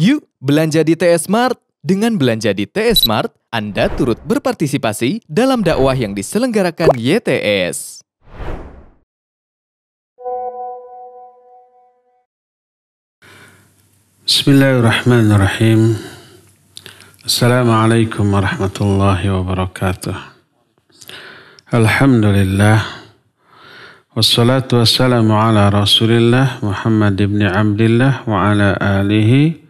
Yuk, belanja di TS Smart. Dengan belanja di TS Smart, Anda turut berpartisipasi dalam dakwah yang diselenggarakan YTS. Bismillahirrahmanirrahim. Assalamualaikum warahmatullahi wabarakatuh. Alhamdulillah. Wassalatu wassalamu ala rasulillah Muhammad ibn Abdullah wa ala alihi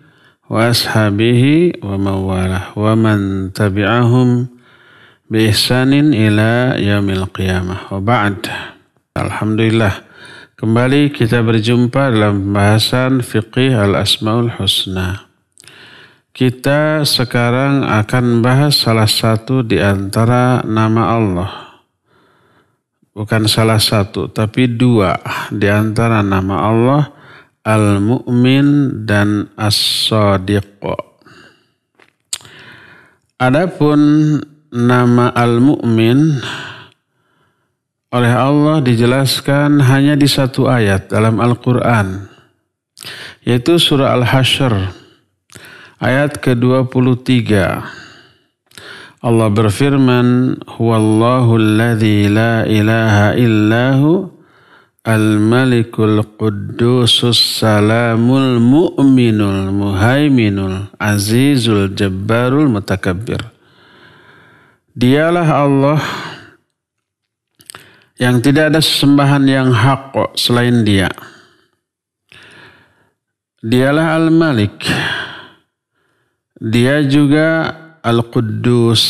وأصحابه ومن والاه ومن تبعهم بإحسان إلى يوم القيامة وبعد الحمد لله Kembali kita berjumpa dalam pembahasan fiqih al-asmaul husna. Kita sekarang akan bahas salah satu di antara nama Allah. Bukan salah satu, tapi dua di antara nama Allah al-mu'min dan as-sadiq. Adapun nama al-mu'min oleh Allah dijelaskan hanya di satu ayat dalam Al-Qur'an yaitu surah al Hashr, ayat ke-23. Allah berfirman, "Huwallahu alladhi la ilaha illahu Al-Malikul Quddusus Salamul Mu'minul Muhaiminul Azizul Jabbarul Mutakabbir. Dialah Allah yang tidak ada sesembahan yang hak selain dia. Dialah Al-Malik. Dia juga Al-Quddus.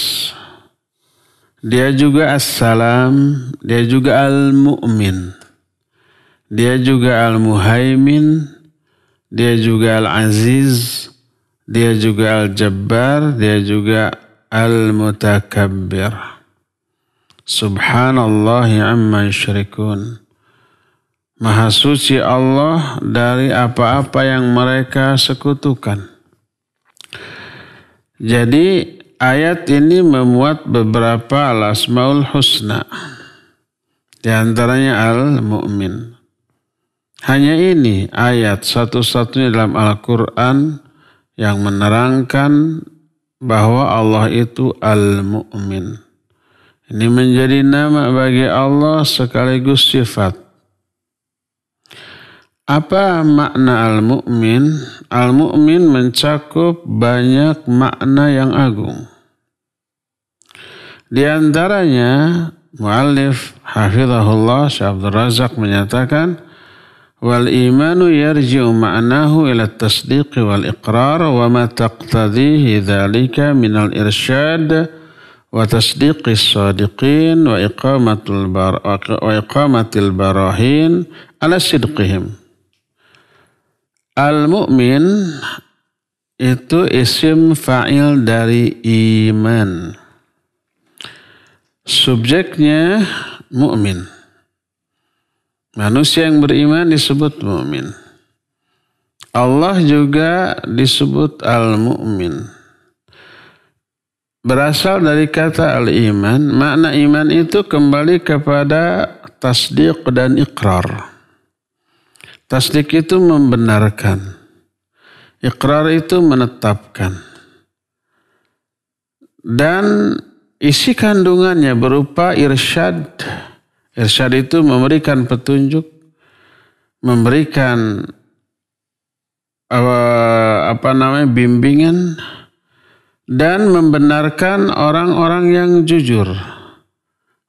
Dia juga As-Salam. Dia juga Al-Mu'min dia juga al muhaymin, dia juga Al-Aziz, dia juga Al-Jabbar, dia juga Al-Mutakabbir. Subhanallah amma yusyrikun. Maha suci Allah dari apa-apa yang mereka sekutukan. Jadi ayat ini memuat beberapa al-asmaul husna. Di antaranya al-mu'min. Hanya ini ayat satu-satunya dalam Al-Quran yang menerangkan bahwa Allah itu Al-Mu'min. Ini menjadi nama bagi Allah sekaligus sifat. Apa makna Al-Mu'min? Al-Mu'min mencakup banyak makna yang agung. Di antaranya, Mu'alif Hafizahullah Syabdur Razak menyatakan, wal imanu yarji'u ma'nahu ila tasdiq wal iqrar wa ma taqtadhihi dhalika min al irsyad wa as sadiqin wa iqamatul bar wa iqamatil barahin ala sidqihim al mu'min itu isim fa'il dari iman subjeknya mu'min Manusia yang beriman disebut mu'min. Allah juga disebut al-mu'min. Berasal dari kata al-iman, makna iman itu kembali kepada tasdik dan ikrar. Tasdik itu membenarkan. Ikrar itu menetapkan. Dan isi kandungannya berupa irsyad, Irsyad itu memberikan petunjuk, memberikan apa, apa namanya bimbingan dan membenarkan orang-orang yang jujur,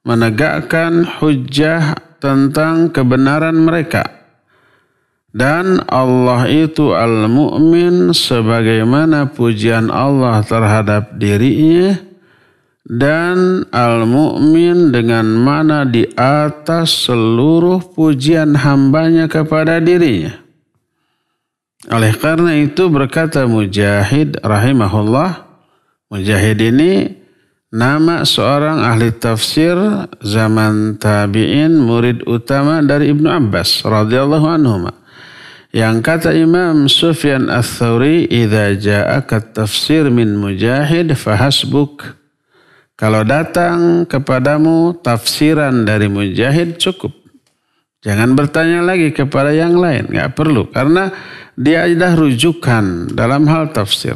menegakkan hujah tentang kebenaran mereka. Dan Allah itu al-mu'min sebagaimana pujian Allah terhadap dirinya dan al-mu'min dengan mana di atas seluruh pujian hambanya kepada dirinya. Oleh karena itu berkata Mujahid rahimahullah, Mujahid ini nama seorang ahli tafsir zaman tabi'in murid utama dari Ibnu Abbas radhiyallahu anhu. Yang kata Imam Sufyan al-Thawri, "Idza ja'aka tafsir min Mujahid fahasbuk." Kalau datang kepadamu tafsiran dari mujahid cukup. Jangan bertanya lagi kepada yang lain, nggak perlu karena dia adalah rujukan dalam hal tafsir.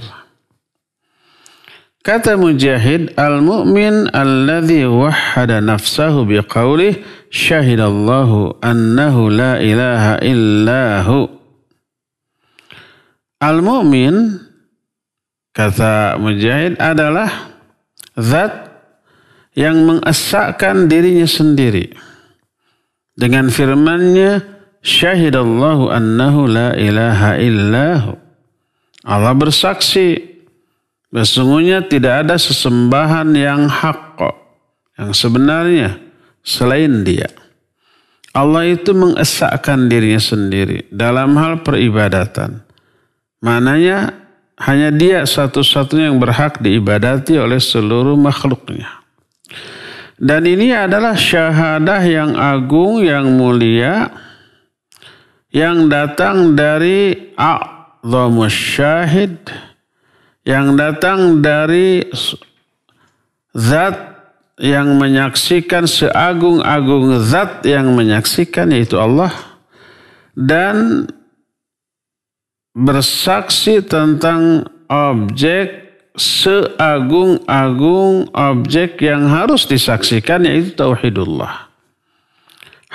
Kata Mujahid, al-mu'min alladhi wahada nafsahu biqawlih syahidallahu annahu la ilaha illahu. Al-mu'min, kata Mujahid, adalah zat yang mengesahkan dirinya sendiri dengan firman-Nya syahidallahu annahu la ilaha illahu Allah bersaksi Sesungguhnya tidak ada sesembahan yang hak yang sebenarnya selain dia. Allah itu mengesahkan dirinya sendiri dalam hal peribadatan. Mananya hanya dia satu-satunya yang berhak diibadati oleh seluruh makhluknya. Dan ini adalah syahadah yang agung, yang mulia, yang datang dari a'zamus syahid, yang datang dari zat yang menyaksikan seagung-agung zat yang menyaksikan yaitu Allah dan bersaksi tentang objek seagung-agung objek yang harus disaksikan yaitu tauhidullah.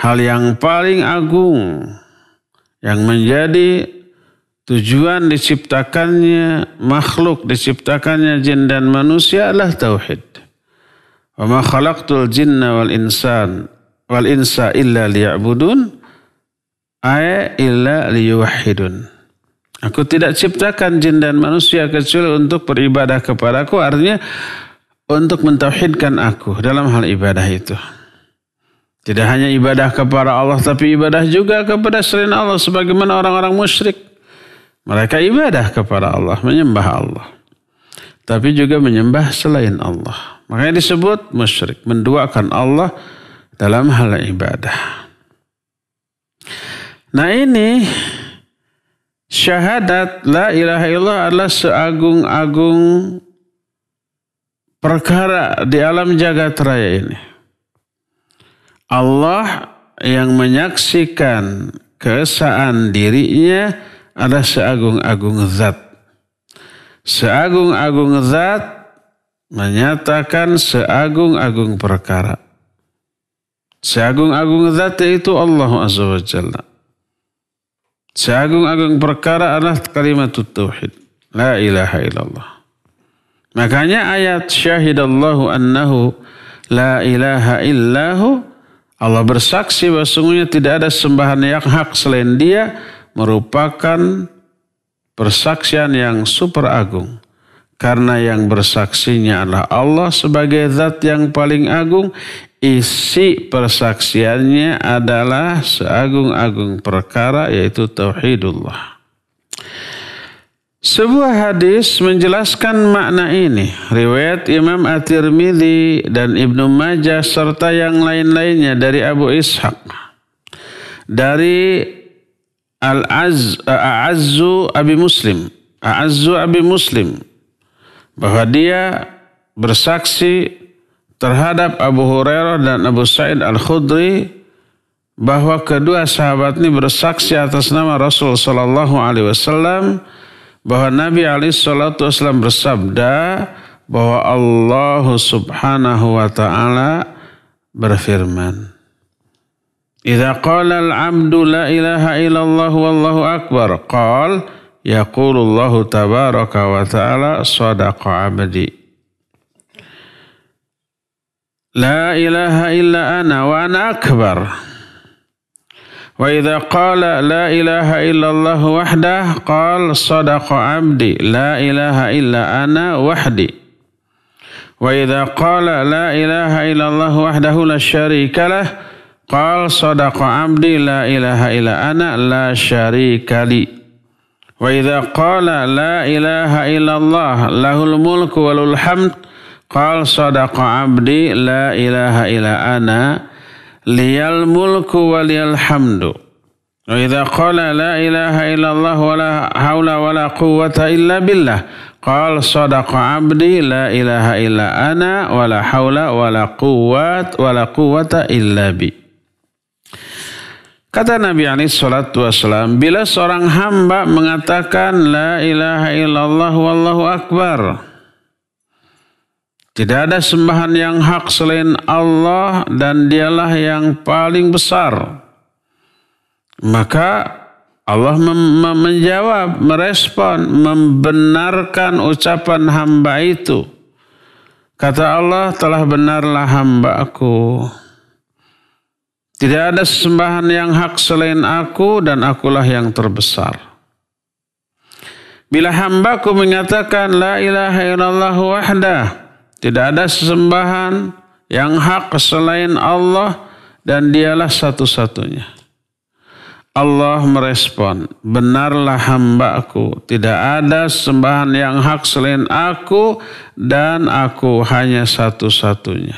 Hal yang paling agung yang menjadi tujuan diciptakannya makhluk, diciptakannya jin dan manusia adalah tauhid. Wa ma khalaqtul jinna wal insan wal insa illa liya'budun ayat illa liyuhidun. Aku tidak ciptakan jin dan manusia kecuali untuk beribadah kepadaku. Artinya untuk mentauhidkan aku dalam hal ibadah itu. Tidak hanya ibadah kepada Allah tapi ibadah juga kepada selain Allah sebagaimana orang-orang musyrik. Mereka ibadah kepada Allah, menyembah Allah. Tapi juga menyembah selain Allah. Makanya disebut musyrik, menduakan Allah dalam hal ibadah. Nah ini syahadat la ilaha illallah adalah seagung-agung perkara di alam jagat raya ini. Allah yang menyaksikan keesaan dirinya adalah seagung-agung zat. Seagung-agung zat menyatakan seagung-agung perkara. Seagung-agung zat yaitu Allah Azza wa Jalla. Seagung-agung perkara adalah kalimat tauhid. La ilaha illallah. Makanya ayat syahidallahu annahu la ilaha illahu Allah bersaksi bahwa sungguhnya tidak ada sembahan yang hak selain dia merupakan persaksian yang super agung. Karena yang bersaksinya adalah Allah sebagai zat yang paling agung isi persaksiannya adalah seagung-agung perkara yaitu tauhidullah. Sebuah hadis menjelaskan makna ini. Riwayat Imam At-Tirmidzi dan Ibnu Majah serta yang lain-lainnya dari Abu Ishaq. Dari Al-Azzu Zu Abi Muslim. al-Az Zu Abi Muslim. Bahwa dia bersaksi terhadap Abu Hurairah dan Abu Sa'id Al-Khudri bahwa kedua sahabat ini bersaksi atas nama Rasul Shallallahu Alaihi Wasallam bahwa Nabi Ali Shallallahu Wasallam bersabda bahwa Allah Subhanahu Wa Taala berfirman. Idza qala al-'abdu la ilaha illallah wallahu akbar qala yaqulu Allah tabaraka wa ta'ala sadaqa 'abdi لا إله إلا أنا وأنا أكبر وإذا قال لا إله إلا الله وحده قال صدق عبدي لا إله إلا أنا وحدي وإذا قال لا إله إلا الله وحده لا شريك له قال صدق عبدي لا إله إلا أنا لا شريك لي وإذا قال لا إله إلا الله له الملك وله الحمد Qal sadaqa abdi la ilaha illa ana liyal mulku waliyal hamdu. Wa idza qala la ilaha illallah wa la wa la illa billah. Qal sadaqa abdi la ilaha ana wa la wa la wa la illa bi. Kata Nabi alaihi salatu wasalam, bila seorang hamba mengatakan la ilaha illallah wallahu akbar, tidak ada sembahan yang hak selain Allah dan dialah yang paling besar. Maka Allah menjawab, merespon, membenarkan ucapan hamba itu. Kata Allah telah benarlah hambaku. Tidak ada sembahan yang hak selain aku dan akulah yang terbesar. Bila hambaku mengatakan la ilaha illallah wahdah tidak ada sesembahan yang hak selain Allah dan dialah satu-satunya. Allah merespon, benarlah hambaku, tidak ada sembahan yang hak selain aku dan aku hanya satu-satunya.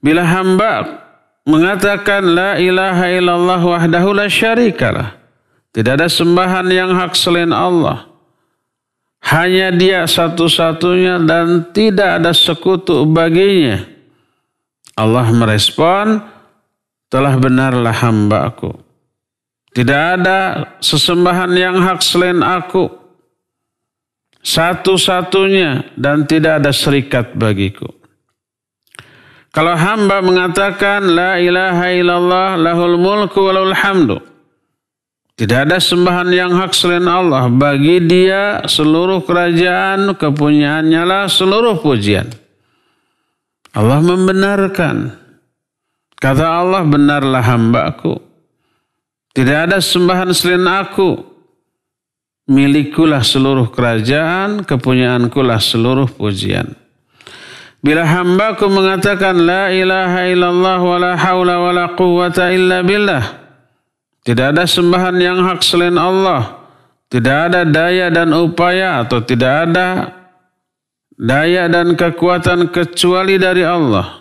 Bila hamba mengatakan la ilaha illallah wahdahu la syarikalah, tidak ada sembahan yang hak selain Allah hanya dia satu-satunya dan tidak ada sekutu baginya. Allah merespon, telah benarlah hamba aku. Tidak ada sesembahan yang hak selain aku. Satu-satunya dan tidak ada serikat bagiku. Kalau hamba mengatakan la ilaha illallah lahul mulku walul hamdu. Tidak ada sembahan yang hak selain Allah. Bagi dia seluruh kerajaan, kepunyaannya lah seluruh pujian. Allah membenarkan. Kata Allah, benarlah hambaku. Tidak ada sembahan selain aku. Milikulah seluruh kerajaan, kepunyaankulah seluruh pujian. Bila hambaku mengatakan, La ilaha illallah wa la hawla wa la quwata illa billah tidak ada sembahan yang hak selain Allah. Tidak ada daya dan upaya atau tidak ada daya dan kekuatan kecuali dari Allah.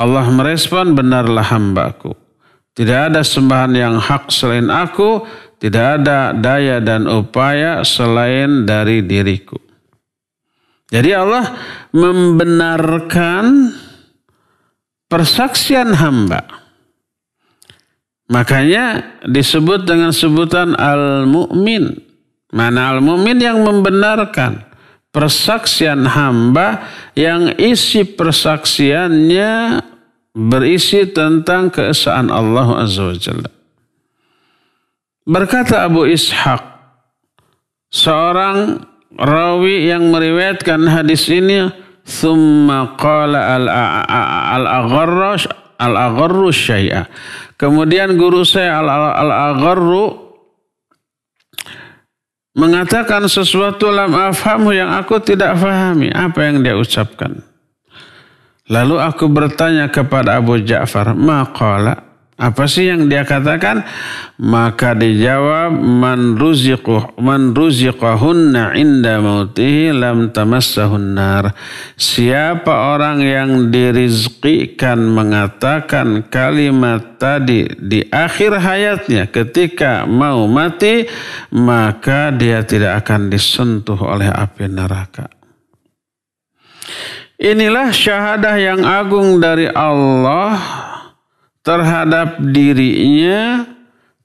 Allah merespon benarlah hambaku. Tidak ada sembahan yang hak selain aku. Tidak ada daya dan upaya selain dari diriku. Jadi Allah membenarkan persaksian hamba. Makanya disebut dengan sebutan al-mu'min. Mana al-mu'min yang membenarkan persaksian hamba yang isi persaksiannya berisi tentang keesaan Allah Azza wa Jalla. Berkata Abu Ishaq, seorang rawi yang meriwayatkan hadis ini, ثُمَّ قَالَ al Al-Agharru syai'a. Kemudian guru saya Al-Agharru al mengatakan sesuatu lam afhamu yang aku tidak fahami. Apa yang dia ucapkan? Lalu aku bertanya kepada Abu Ja'far, maqala apa sih yang dia katakan? Maka dijawab man ruziqu man ruziqahunna inda mautihi lam tamassahun nar. Siapa orang yang dirizkikan mengatakan kalimat tadi di akhir hayatnya ketika mau mati maka dia tidak akan disentuh oleh api neraka. Inilah syahadah yang agung dari Allah terhadap dirinya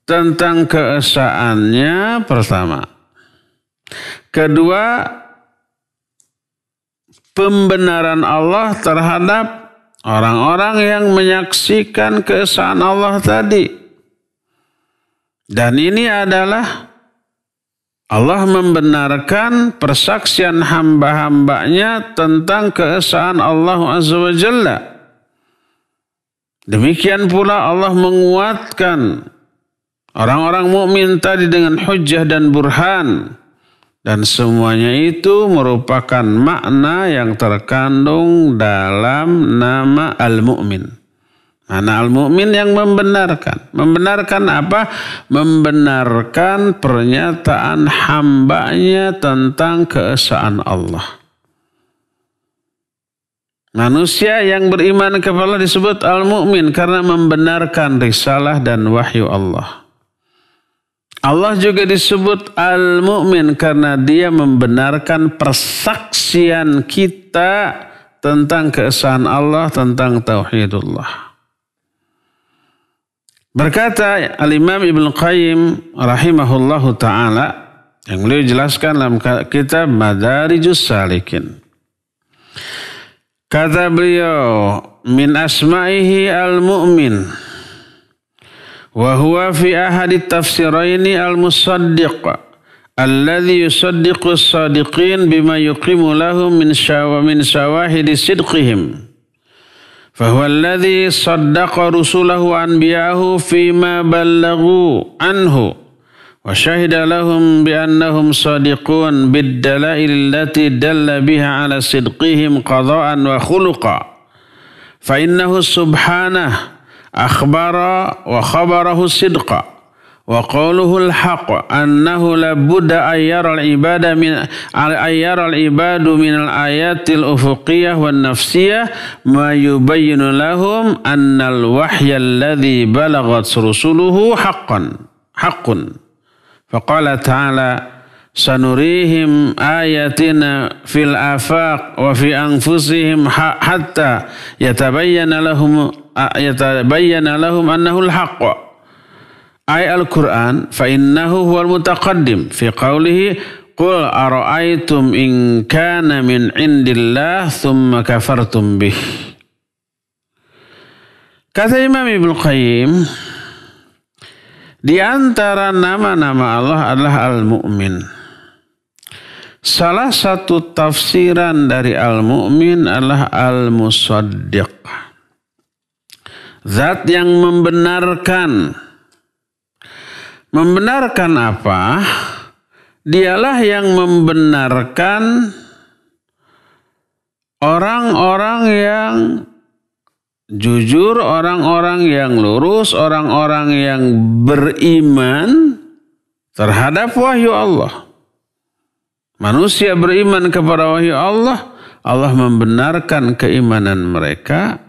tentang keesaannya pertama. Kedua, pembenaran Allah terhadap orang-orang yang menyaksikan keesaan Allah tadi. Dan ini adalah Allah membenarkan persaksian hamba-hambanya tentang keesaan Allah Azza wa Jalla. Demikian pula Allah menguatkan orang-orang mukmin tadi dengan hujah dan burhan. Dan semuanya itu merupakan makna yang terkandung dalam nama Al-Mu'min. Mana Al-Mu'min yang membenarkan. Membenarkan apa? Membenarkan pernyataan hambanya tentang keesaan Allah. Manusia yang beriman kepada Allah disebut al-mu'min karena membenarkan risalah dan wahyu Allah. Allah juga disebut al-mu'min karena dia membenarkan persaksian kita tentang keesaan Allah, tentang tauhidullah. Berkata Al-Imam Ibn Qayyim rahimahullahu taala yang beliau jelaskan dalam kitab Madarijus Salikin. Kata beliau, min asma'ihi al-mu'min. Wa huwa fi ahadit tafsiraini al-musaddiq. Alladhi yusaddiqu as-sadiqin bima yuqimu lahum min syawa min syawahidi sidqihim. فهو الذي صدق رسله وأنبياءه فيما بلغوا عنه وشهد لهم بأنهم صادقون بالدلائل التي دل بها على صدقهم قضاء وخلقا فإنه سبحانه أخبر وخبره صدقا وقوله الحق أنه لابد أن يرى العباد من أن يرى العباد من الآيات الأفقية والنفسية ما يبين لهم أن الوحي الذي بلغت رسله حقا حق فقال تعالى سنريهم آياتنا في الآفاق وفي أنفسهم حتى يتبين لهم يتبين لهم أنه الحق أي القرآن فإنه هو المتقدم في قوله قل أرأيتم إن كان من عند الله ثم كفرتم به كذا إمام ابن القيم Di antara nama-nama Allah adalah Al-Mu'min. Salah satu tafsiran dari Al-Mu'min adalah Al-Musaddiq. Zat yang membenarkan. Membenarkan apa? Dialah yang membenarkan orang-orang yang Jujur orang-orang yang lurus, orang-orang yang beriman terhadap wahyu Allah. Manusia beriman kepada wahyu Allah, Allah membenarkan keimanan mereka.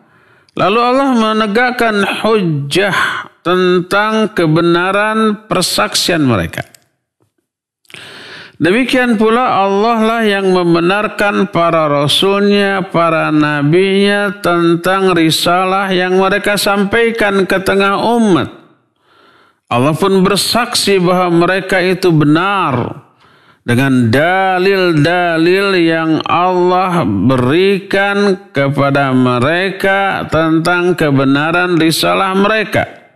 Lalu Allah menegakkan hujah tentang kebenaran persaksian mereka. Demikian pula Allah lah yang membenarkan para rasulnya, para nabinya tentang risalah yang mereka sampaikan ke tengah umat. Allah pun bersaksi bahwa mereka itu benar dengan dalil-dalil yang Allah berikan kepada mereka tentang kebenaran risalah mereka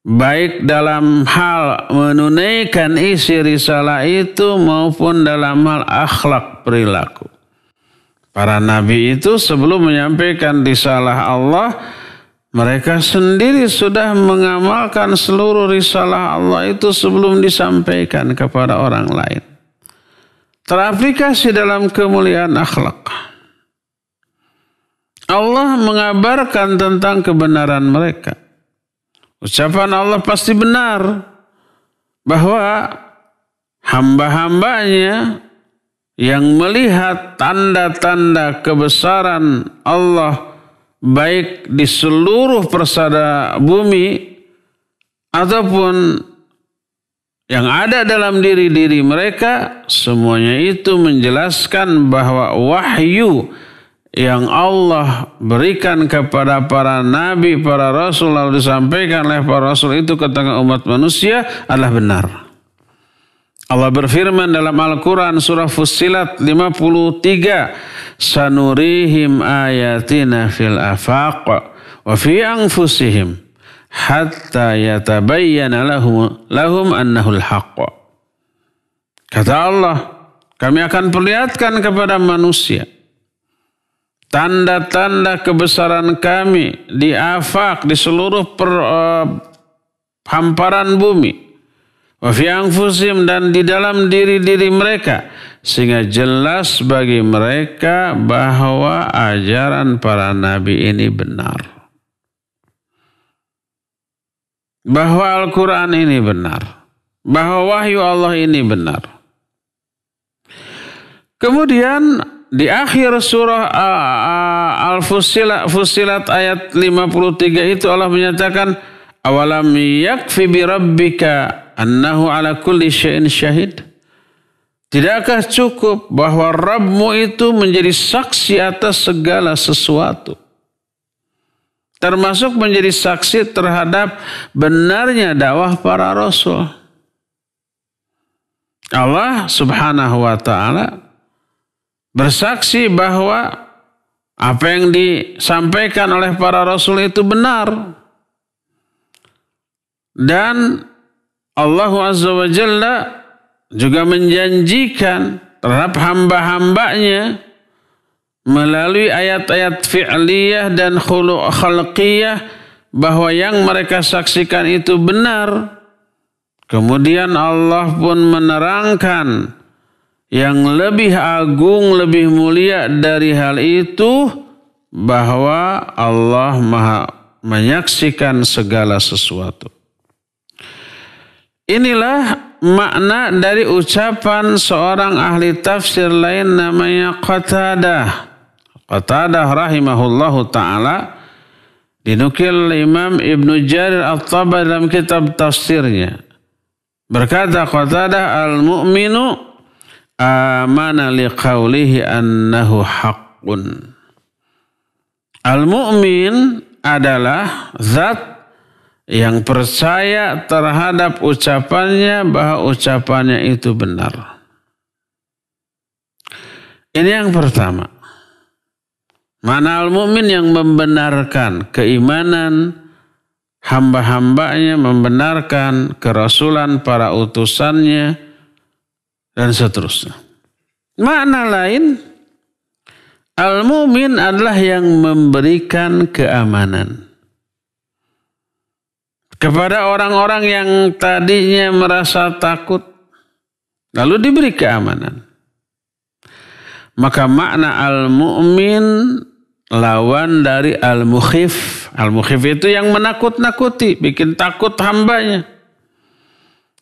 baik dalam hal menunaikan isi risalah itu maupun dalam hal akhlak perilaku. Para nabi itu sebelum menyampaikan risalah Allah, mereka sendiri sudah mengamalkan seluruh risalah Allah itu sebelum disampaikan kepada orang lain. Teraplikasi dalam kemuliaan akhlak. Allah mengabarkan tentang kebenaran mereka. Ucapan Allah pasti benar bahwa hamba-hambanya yang melihat tanda-tanda kebesaran Allah baik di seluruh persada bumi ataupun yang ada dalam diri-diri mereka semuanya itu menjelaskan bahwa wahyu yang Allah berikan kepada para nabi, para rasul lalu disampaikan oleh para rasul itu ke tengah umat manusia adalah benar. Allah berfirman dalam Al-Quran surah Fussilat 53 Sanurihim ayatina fil afaq wa fi anfusihim hatta yatabayyana lahum, lahum annahul haqq. Kata Allah, kami akan perlihatkan kepada manusia tanda-tanda kebesaran kami di afak di seluruh per, uh, hamparan bumi wa fi dan di dalam diri-diri mereka sehingga jelas bagi mereka bahwa ajaran para nabi ini benar bahwa Al-Qur'an ini benar bahwa wahyu Allah ini benar kemudian di akhir surah Al-Fusilat Fusilat ayat 53 itu Allah menyatakan awalam yakfi bi rabbika annahu ala kulli syai'in syahid Tidakkah cukup bahwa Rabbmu itu menjadi saksi atas segala sesuatu? Termasuk menjadi saksi terhadap benarnya dakwah para rasul. Allah subhanahu wa ta'ala bersaksi bahwa apa yang disampaikan oleh para rasul itu benar. Dan Allah Azza wa Jalla juga menjanjikan terhadap hamba-hambanya melalui ayat-ayat fi'liyah dan khalqiyah bahwa yang mereka saksikan itu benar. Kemudian Allah pun menerangkan yang lebih agung, lebih mulia dari hal itu bahwa Allah Maha menyaksikan segala sesuatu. Inilah makna dari ucapan seorang ahli tafsir lain namanya Qatadah. Qatadah rahimahullahu taala dinukil Imam Ibnu Jarir at Tabar dalam kitab tafsirnya. Berkata Qatadah al-mu'minu amana liqaulihi annahu haqqun. Al-mu'min adalah zat yang percaya terhadap ucapannya bahwa ucapannya itu benar. Ini yang pertama. Mana al-mu'min yang membenarkan keimanan hamba-hambanya, membenarkan kerasulan para utusannya, dan seterusnya. Makna lain, al-mumin adalah yang memberikan keamanan. Kepada orang-orang yang tadinya merasa takut, lalu diberi keamanan. Maka makna al-mu'min lawan dari al-mukhif. Al-mukhif itu yang menakut-nakuti, bikin takut hambanya.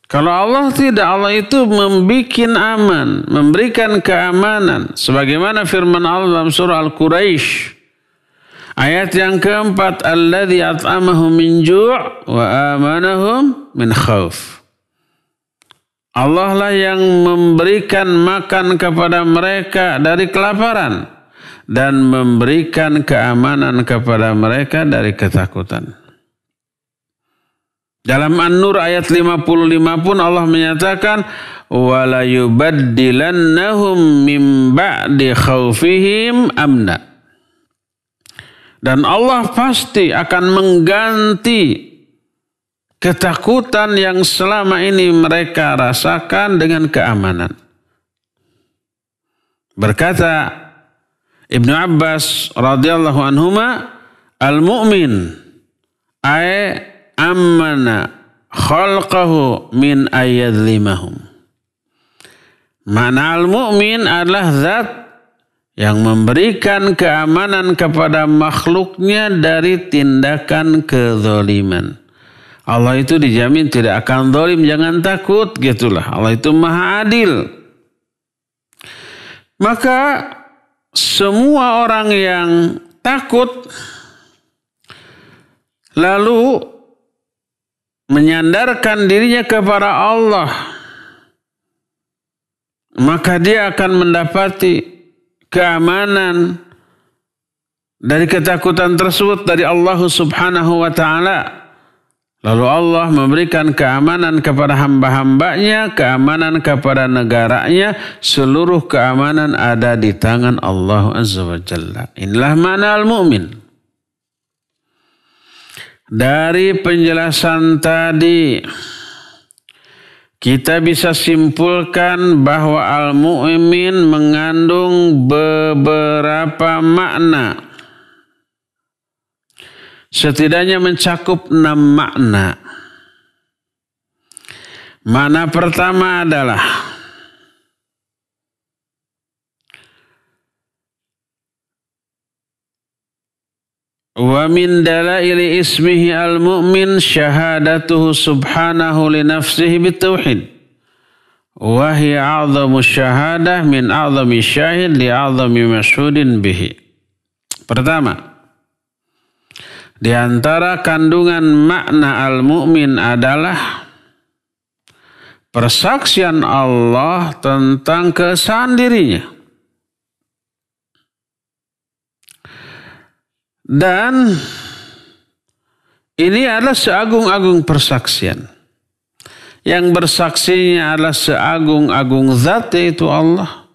Kalau Allah tidak, Allah itu membuat aman, memberikan keamanan. Sebagaimana firman Allah dalam surah Al-Quraisy Ayat yang keempat, Alladhi at'amahum min ju' wa amanahum min khawf. Allah lah yang memberikan makan kepada mereka dari kelaparan dan memberikan keamanan kepada mereka dari ketakutan. Dalam An-Nur ayat 55 pun Allah menyatakan wala yubaddilannahum mim ba'di khaufihim amna. Dan Allah pasti akan mengganti ketakutan yang selama ini mereka rasakan dengan keamanan. Berkata Ibnu Abbas radhiyallahu anhuma, al-mu'min ay amana khalqahu min ayadlimahum. al mu'min adalah zat yang memberikan keamanan kepada makhluknya dari tindakan kezoliman. Allah itu dijamin tidak akan zolim, jangan takut gitulah. Allah itu maha adil. Maka semua orang yang takut lalu menyandarkan dirinya kepada Allah, maka dia akan mendapati keamanan dari ketakutan tersebut dari Allah Subhanahu wa taala. Lalu Allah memberikan keamanan kepada hamba-hambanya, keamanan kepada negaranya, seluruh keamanan ada di tangan Allah Azza wa Jalla. Inilah mana al-mu'min. Dari penjelasan tadi kita bisa simpulkan bahwa al-mu'min mengandung beberapa makna. Setidaknya mencakup enam makna. Makna pertama adalah Wa min dalaili ismihi al-mu'min syahadatuhu subhanahu li nafsihi bitauhid. Wa hiya a'zamu syahadah min a'zami syahid li a'zami masyhudin bihi. Pertama, di antara kandungan makna al-mu'min adalah persaksian Allah tentang kesan dirinya Dan ini adalah seagung-agung persaksian. Yang bersaksinya adalah seagung-agung zat yaitu Allah.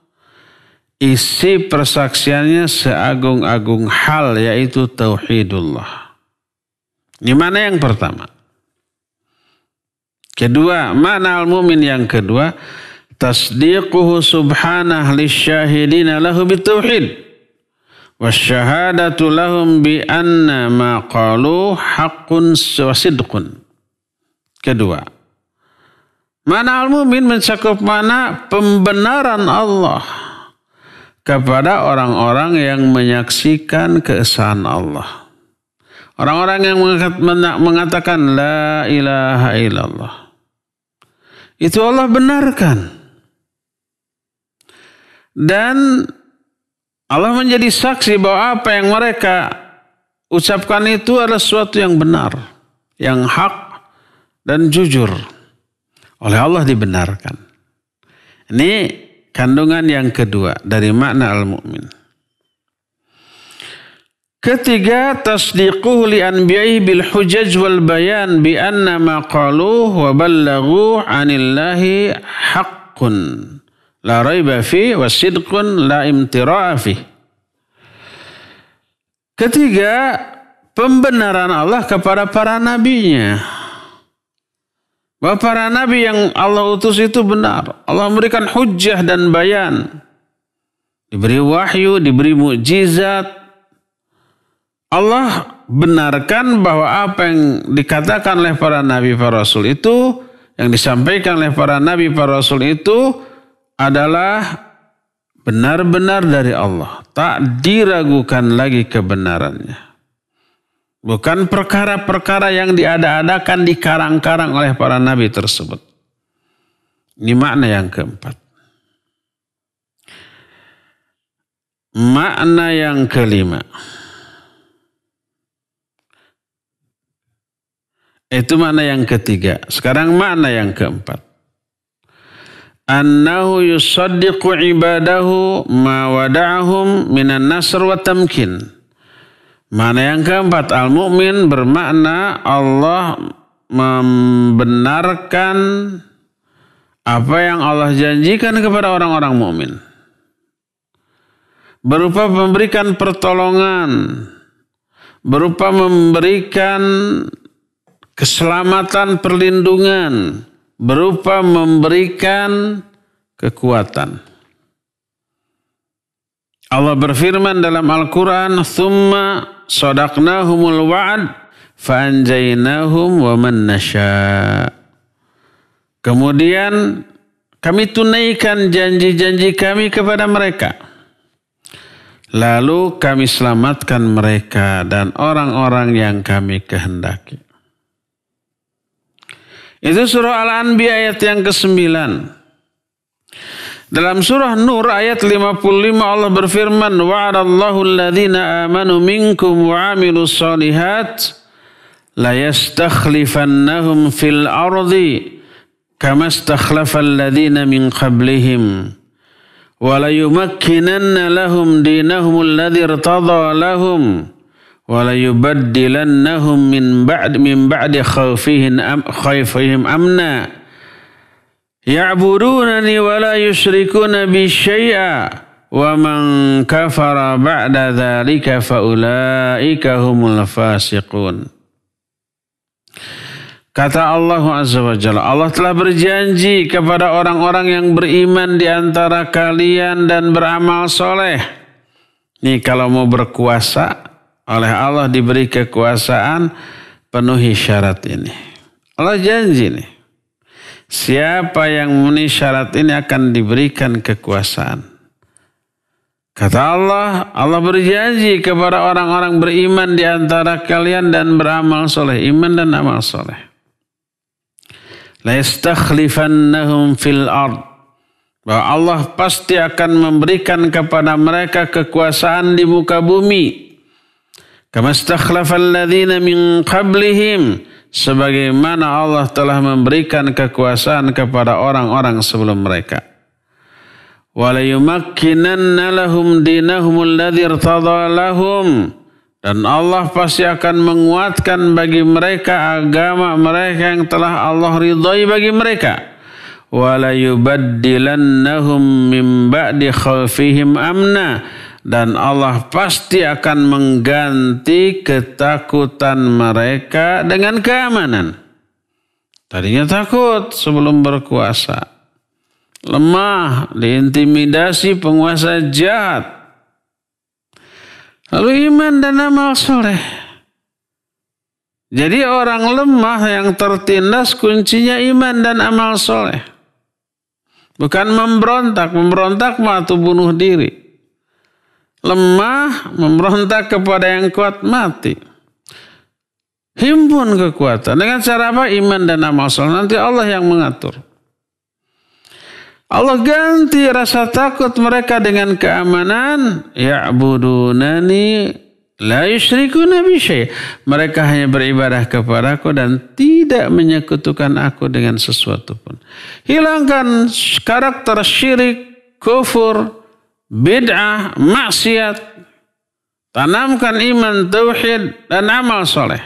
Isi persaksiannya seagung-agung hal yaitu tauhidullah. Di mana yang pertama? Kedua, mana al-mumin yang kedua? Tasdiquhu subhanah lisyahidina lahu bitauhid wasyahadatu lahum bi anna ma qalu haqqun Kedua, mana al-mumin mencakup mana pembenaran Allah kepada orang-orang yang menyaksikan keesaan Allah. Orang-orang yang mengatakan la ilaha illallah. Itu Allah benarkan. Dan Allah menjadi saksi bahwa apa yang mereka ucapkan itu adalah sesuatu yang benar, yang hak dan jujur. Oleh Allah dibenarkan. Ini kandungan yang kedua dari makna al-mu'min. Ketiga, tasdiquhu li anbiya'i bil hujaj wal bayan bi anna ma qaluh wa ballaghu anillahi haqqun la raiba fi wa sidqun la imtira'a fi. Ketiga, pembenaran Allah kepada para nabinya. Bahwa para nabi yang Allah utus itu benar. Allah memberikan hujah dan bayan. Diberi wahyu, diberi mukjizat. Allah benarkan bahwa apa yang dikatakan oleh para nabi para rasul itu, yang disampaikan oleh para nabi para rasul itu adalah benar-benar dari Allah. Tak diragukan lagi kebenarannya. Bukan perkara-perkara yang diada-adakan dikarang-karang oleh para nabi tersebut. Ini makna yang keempat. Makna yang kelima. Itu makna yang ketiga. Sekarang makna yang keempat annahu yusaddiqu ibadahu ma wada'ahum minan nasr wa tamkin. Mana yang keempat, al-mu'min bermakna Allah membenarkan apa yang Allah janjikan kepada orang-orang mukmin. Berupa memberikan pertolongan, berupa memberikan keselamatan perlindungan, berupa memberikan kekuatan. Allah berfirman dalam Al-Quran, Thumma sadaqnahumul wa'ad fa'anjaynahum wa man Kemudian kami tunaikan janji-janji kami kepada mereka. Lalu kami selamatkan mereka dan orang-orang yang kami kehendaki. Itu surah Al-Anbiya ayat yang ke-9. Dalam surah Nur ayat 55 Allah berfirman, "Wa'adallahu alladhina amanu minkum wa 'amilus shalihat la yastakhlifannahum fil ardi kama istakhlafa alladhina min qablihim wa la yumakkinanna lahum dinahum alladhi irtadha lahum." walayubaddilannahum min ba'd min ba'di khawfihim am khawfihim amna ya'budunani wa la yushrikuna bi syai'a wa man kafara ba'da dzalika fa Kata Allah Azza wa Jalla, Allah telah berjanji kepada orang-orang yang beriman di antara kalian dan beramal soleh. Nih kalau mau berkuasa, oleh Allah diberi kekuasaan penuhi syarat ini. Allah janji nih. Siapa yang memenuhi syarat ini akan diberikan kekuasaan. Kata Allah, Allah berjanji kepada orang-orang beriman di antara kalian dan beramal soleh. Iman dan amal soleh. Laistakhlifannahum fil ard. Bahwa Allah pasti akan memberikan kepada mereka kekuasaan di muka bumi Kama stakhlafal ladzina min qablihim sebagaimana Allah telah memberikan kekuasaan kepada orang-orang sebelum mereka. Walayumakkinanna lahum dinahumul alladhi lahum dan Allah pasti akan menguatkan bagi mereka agama mereka yang telah Allah ridhai bagi mereka. Walayubaddilannahum min ba'di khawfihim amna dan Allah pasti akan mengganti ketakutan mereka dengan keamanan. Tadinya takut sebelum berkuasa. Lemah, diintimidasi penguasa jahat. Lalu iman dan amal soleh. Jadi orang lemah yang tertindas kuncinya iman dan amal soleh. Bukan memberontak. Memberontak mah atau bunuh diri lemah memberontak kepada yang kuat mati. Himpun kekuatan dengan cara apa? Iman dan amal soleh. Nanti Allah yang mengatur. Allah ganti rasa takut mereka dengan keamanan. ya Ya'budunani la nabi syaih. Mereka hanya beribadah kepada aku dan tidak menyekutukan aku dengan sesuatu pun. Hilangkan karakter syirik, kufur, bid'ah, maksiat. Tanamkan iman, tauhid dan amal soleh.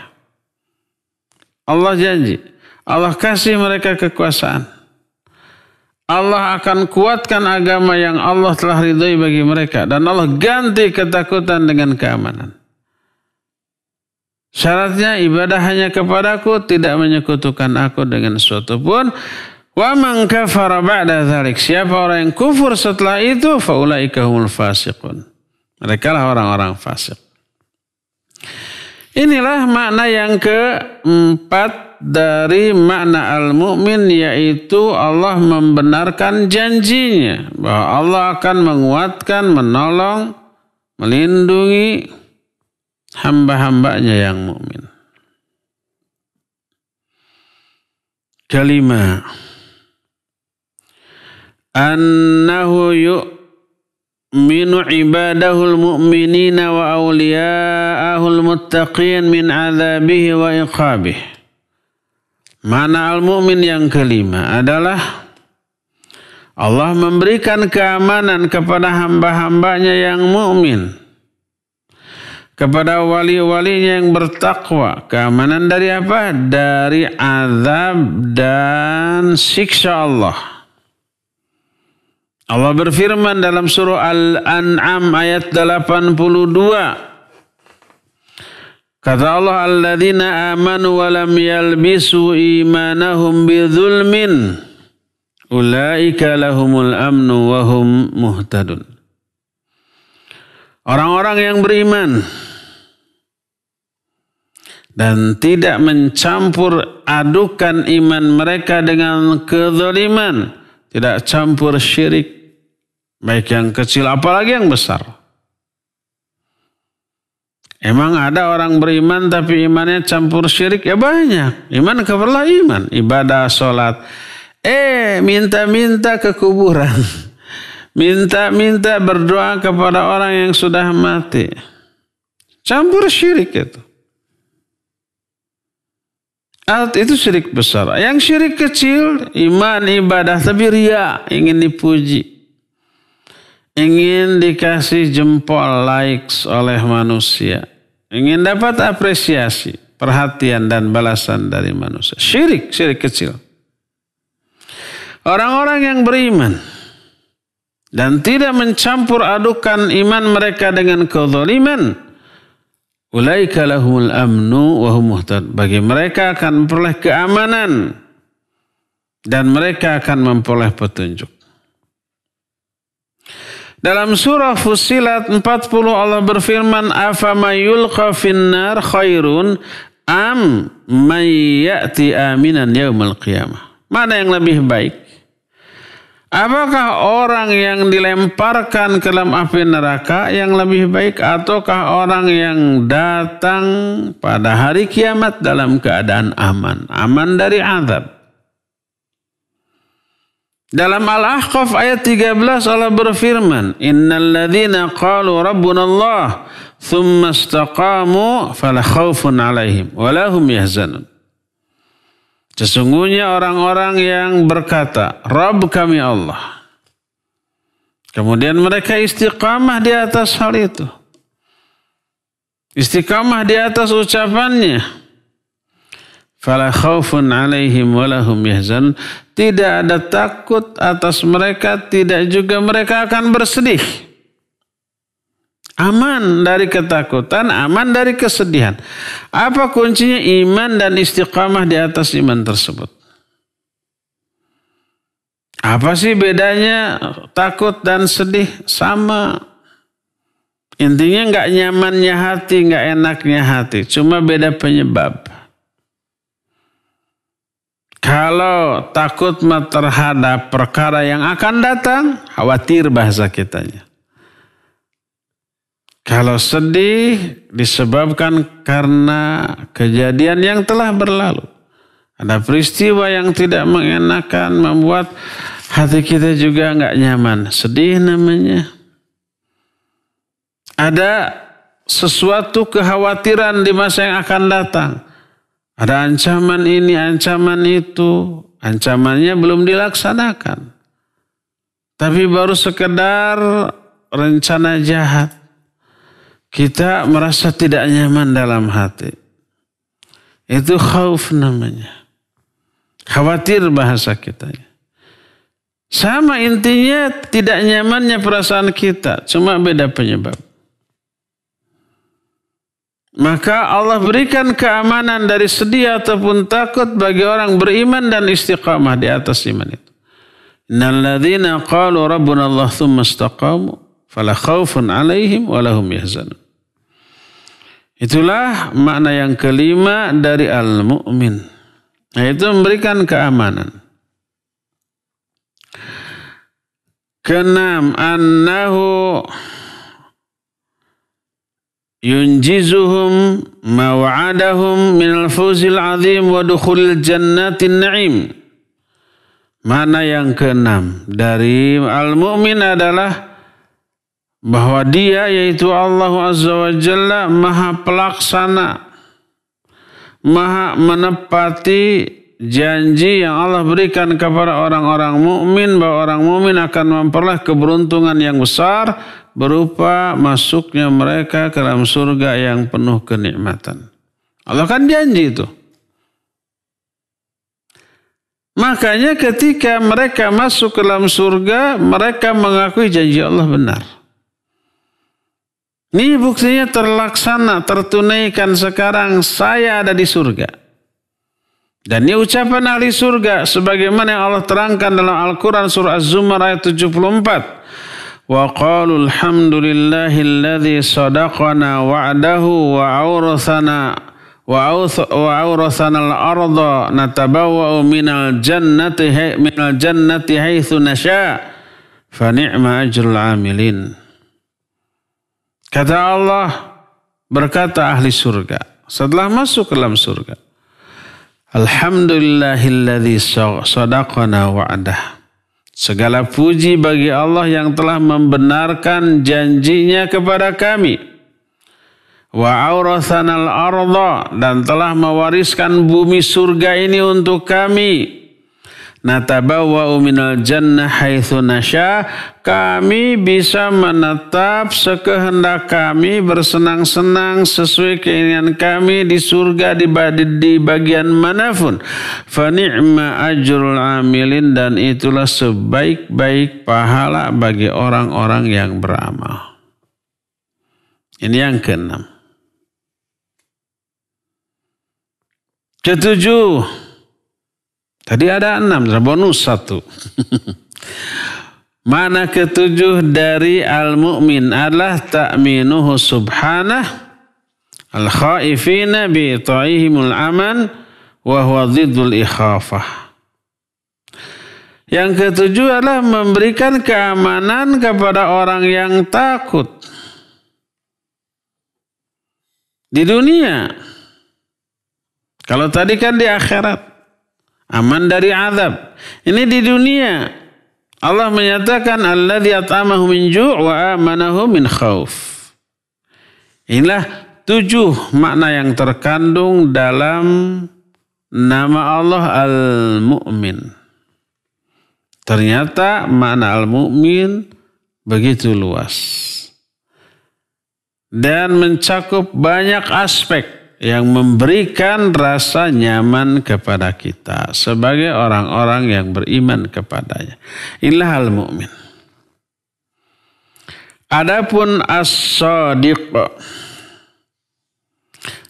Allah janji, Allah kasih mereka kekuasaan. Allah akan kuatkan agama yang Allah telah ridhoi bagi mereka dan Allah ganti ketakutan dengan keamanan. Syaratnya ibadah hanya kepadaku, tidak menyekutukan aku dengan sesuatu pun. Wa man kafara ba'da dzalik. Siapa orang yang kufur setelah itu faulaika humul fasiqun. Mereka lah orang-orang fasik. Inilah makna yang keempat dari makna al-mu'min yaitu Allah membenarkan janjinya bahwa Allah akan menguatkan, menolong, melindungi hamba-hambanya yang mukmin. Kelima, annahu yu'minu ibadahul mu'minina wa awliya'ahul muttaqin min azabihi wa iqabih. Mana al-mu'min yang kelima adalah Allah memberikan keamanan kepada hamba-hambanya yang mu'min. Kepada wali-walinya yang bertakwa. Keamanan dari apa? Dari azab dan siksa Allah. Allah berfirman dalam surah Al-An'am ayat 82. Kata Allah alladzina amanu wa lam yalbisu imanahum bidzulmin ulaika lahumul amnu wa hum muhtadun. Orang-orang yang beriman dan tidak mencampur adukan iman mereka dengan kezaliman, tidak campur syirik Baik yang kecil apalagi yang besar. Emang ada orang beriman tapi imannya campur syirik? Ya banyak. Iman keperlah iman. Ibadah, sholat. Eh minta-minta ke kuburan. Minta-minta berdoa kepada orang yang sudah mati. Campur syirik itu. Alat itu syirik besar. Yang syirik kecil, iman, ibadah, tapi ria ingin dipuji ingin dikasih jempol likes oleh manusia, ingin dapat apresiasi, perhatian dan balasan dari manusia. Syirik, syirik kecil. Orang-orang yang beriman dan tidak mencampur adukan iman mereka dengan kezaliman, ulaika lahumul amnu wa hum Bagi mereka akan memperoleh keamanan dan mereka akan memperoleh petunjuk. Dalam surah Fusilat 40 Allah berfirman "Afa yulqa finnar khairun am may ya'ti aminan yaumil qiyamah. Mana yang lebih baik? Apakah orang yang dilemparkan ke dalam api neraka yang lebih baik ataukah orang yang datang pada hari kiamat dalam keadaan aman, aman dari azab? Dalam Al-Ahqaf ayat 13 Allah berfirman, "Innal ladzina qalu rabbuna Allah, tsumma istaqamu fala khaufun 'alaihim wa lahum yahzanun." Sesungguhnya orang-orang yang berkata, "Rabb kami Allah." Kemudian mereka istiqamah di atas hal itu. Istiqamah di atas ucapannya fala khaufun alaihim walahum yahzan tidak ada takut atas mereka tidak juga mereka akan bersedih aman dari ketakutan aman dari kesedihan apa kuncinya iman dan istiqamah di atas iman tersebut apa sih bedanya takut dan sedih sama intinya nggak nyamannya hati nggak enaknya hati cuma beda penyebab kalau takut terhadap perkara yang akan datang, khawatir bahasa kitanya. Kalau sedih disebabkan karena kejadian yang telah berlalu. Ada peristiwa yang tidak mengenakan membuat hati kita juga nggak nyaman. Sedih namanya. Ada sesuatu kekhawatiran di masa yang akan datang. Ada ancaman ini, ancaman itu. Ancamannya belum dilaksanakan. Tapi baru sekedar rencana jahat. Kita merasa tidak nyaman dalam hati. Itu khauf namanya. Khawatir bahasa kita. Sama intinya tidak nyamannya perasaan kita. Cuma beda penyebab. Maka Allah berikan keamanan dari sedih ataupun takut bagi orang beriman dan istiqamah di atas iman itu. Innalladzina qalu rabbuna Allah thumma istaqamu fala khaufun alaihim wa lahum yahzanun. Itulah makna yang kelima dari al-mu'min. Yaitu memberikan keamanan. an annahu yunjizuhum maw'adahum minal fuzil azim wa dukhulil jannatin na'im. Mana yang keenam dari al-mu'min adalah bahwa dia yaitu Allah Azza wa Jalla maha pelaksana, maha menepati janji yang Allah berikan kepada orang-orang mukmin bahwa orang mukmin akan memperoleh keberuntungan yang besar berupa masuknya mereka ke dalam surga yang penuh kenikmatan. Allah kan janji itu. Makanya ketika mereka masuk ke dalam surga, mereka mengakui janji Allah benar. Ini buktinya terlaksana, tertunaikan sekarang saya ada di surga. Dan ini ucapan ahli surga sebagaimana yang Allah terangkan dalam Al-Quran surah Az-Zumar ayat 74. وقالوا الحمد لله الذي صدقنا وعده وأورثنا وأورثنا الأرض نتبوأ من الجنة من الجنة حيث نشاء فنعم أجر العاملين Kata Allah berkata ahli surga setelah masuk ke dalam surga Alhamdulillahilladzi sadaqana wa'dah Segala puji bagi Allah yang telah membenarkan janjinya kepada kami. Wa aurathanal arda dan telah mewariskan bumi surga ini untuk kami. Natabawa uminal jannah haitsu nasya kami bisa menetap sekehendak kami bersenang-senang sesuai keinginan kami di surga di, di bagian manapun fa ni'ma ajrul amilin dan itulah sebaik-baik pahala bagi orang-orang yang beramal ini yang keenam ketujuh Tadi ada enam, bonus satu. Mana ketujuh dari al-mu'min adalah ta'minuhu subhanah al-khaifina bi aman wa huwa zidul ikhafah. Yang ketujuh adalah memberikan keamanan kepada orang yang takut. Di dunia. Kalau tadi kan di akhirat. Aman dari azab. Ini di dunia. Allah menyatakan alladzi at'amahu min ju' wa amanahu min khauf. Inilah tujuh makna yang terkandung dalam nama Allah Al-Mu'min. Ternyata makna Al-Mu'min begitu luas. Dan mencakup banyak aspek yang memberikan rasa nyaman kepada kita sebagai orang-orang yang beriman kepadanya. Inilah hal mukmin. Adapun as-sadiq.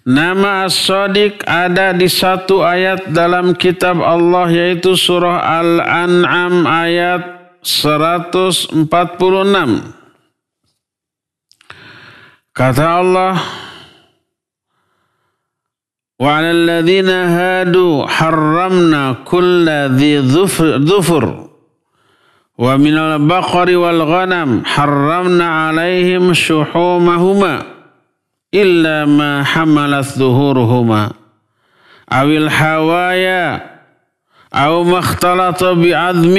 Nama as-sadiq ada di satu ayat dalam kitab Allah yaitu surah Al-An'am ayat 146. Kata Allah, وعلى الذين هادوا حرمنا كل ذي ظفر, ظفر ومن البقر والغنم حرمنا عليهم شحومهما إلا ما حملت ظهورهما أو الحوايا أو ما اختلط بعظم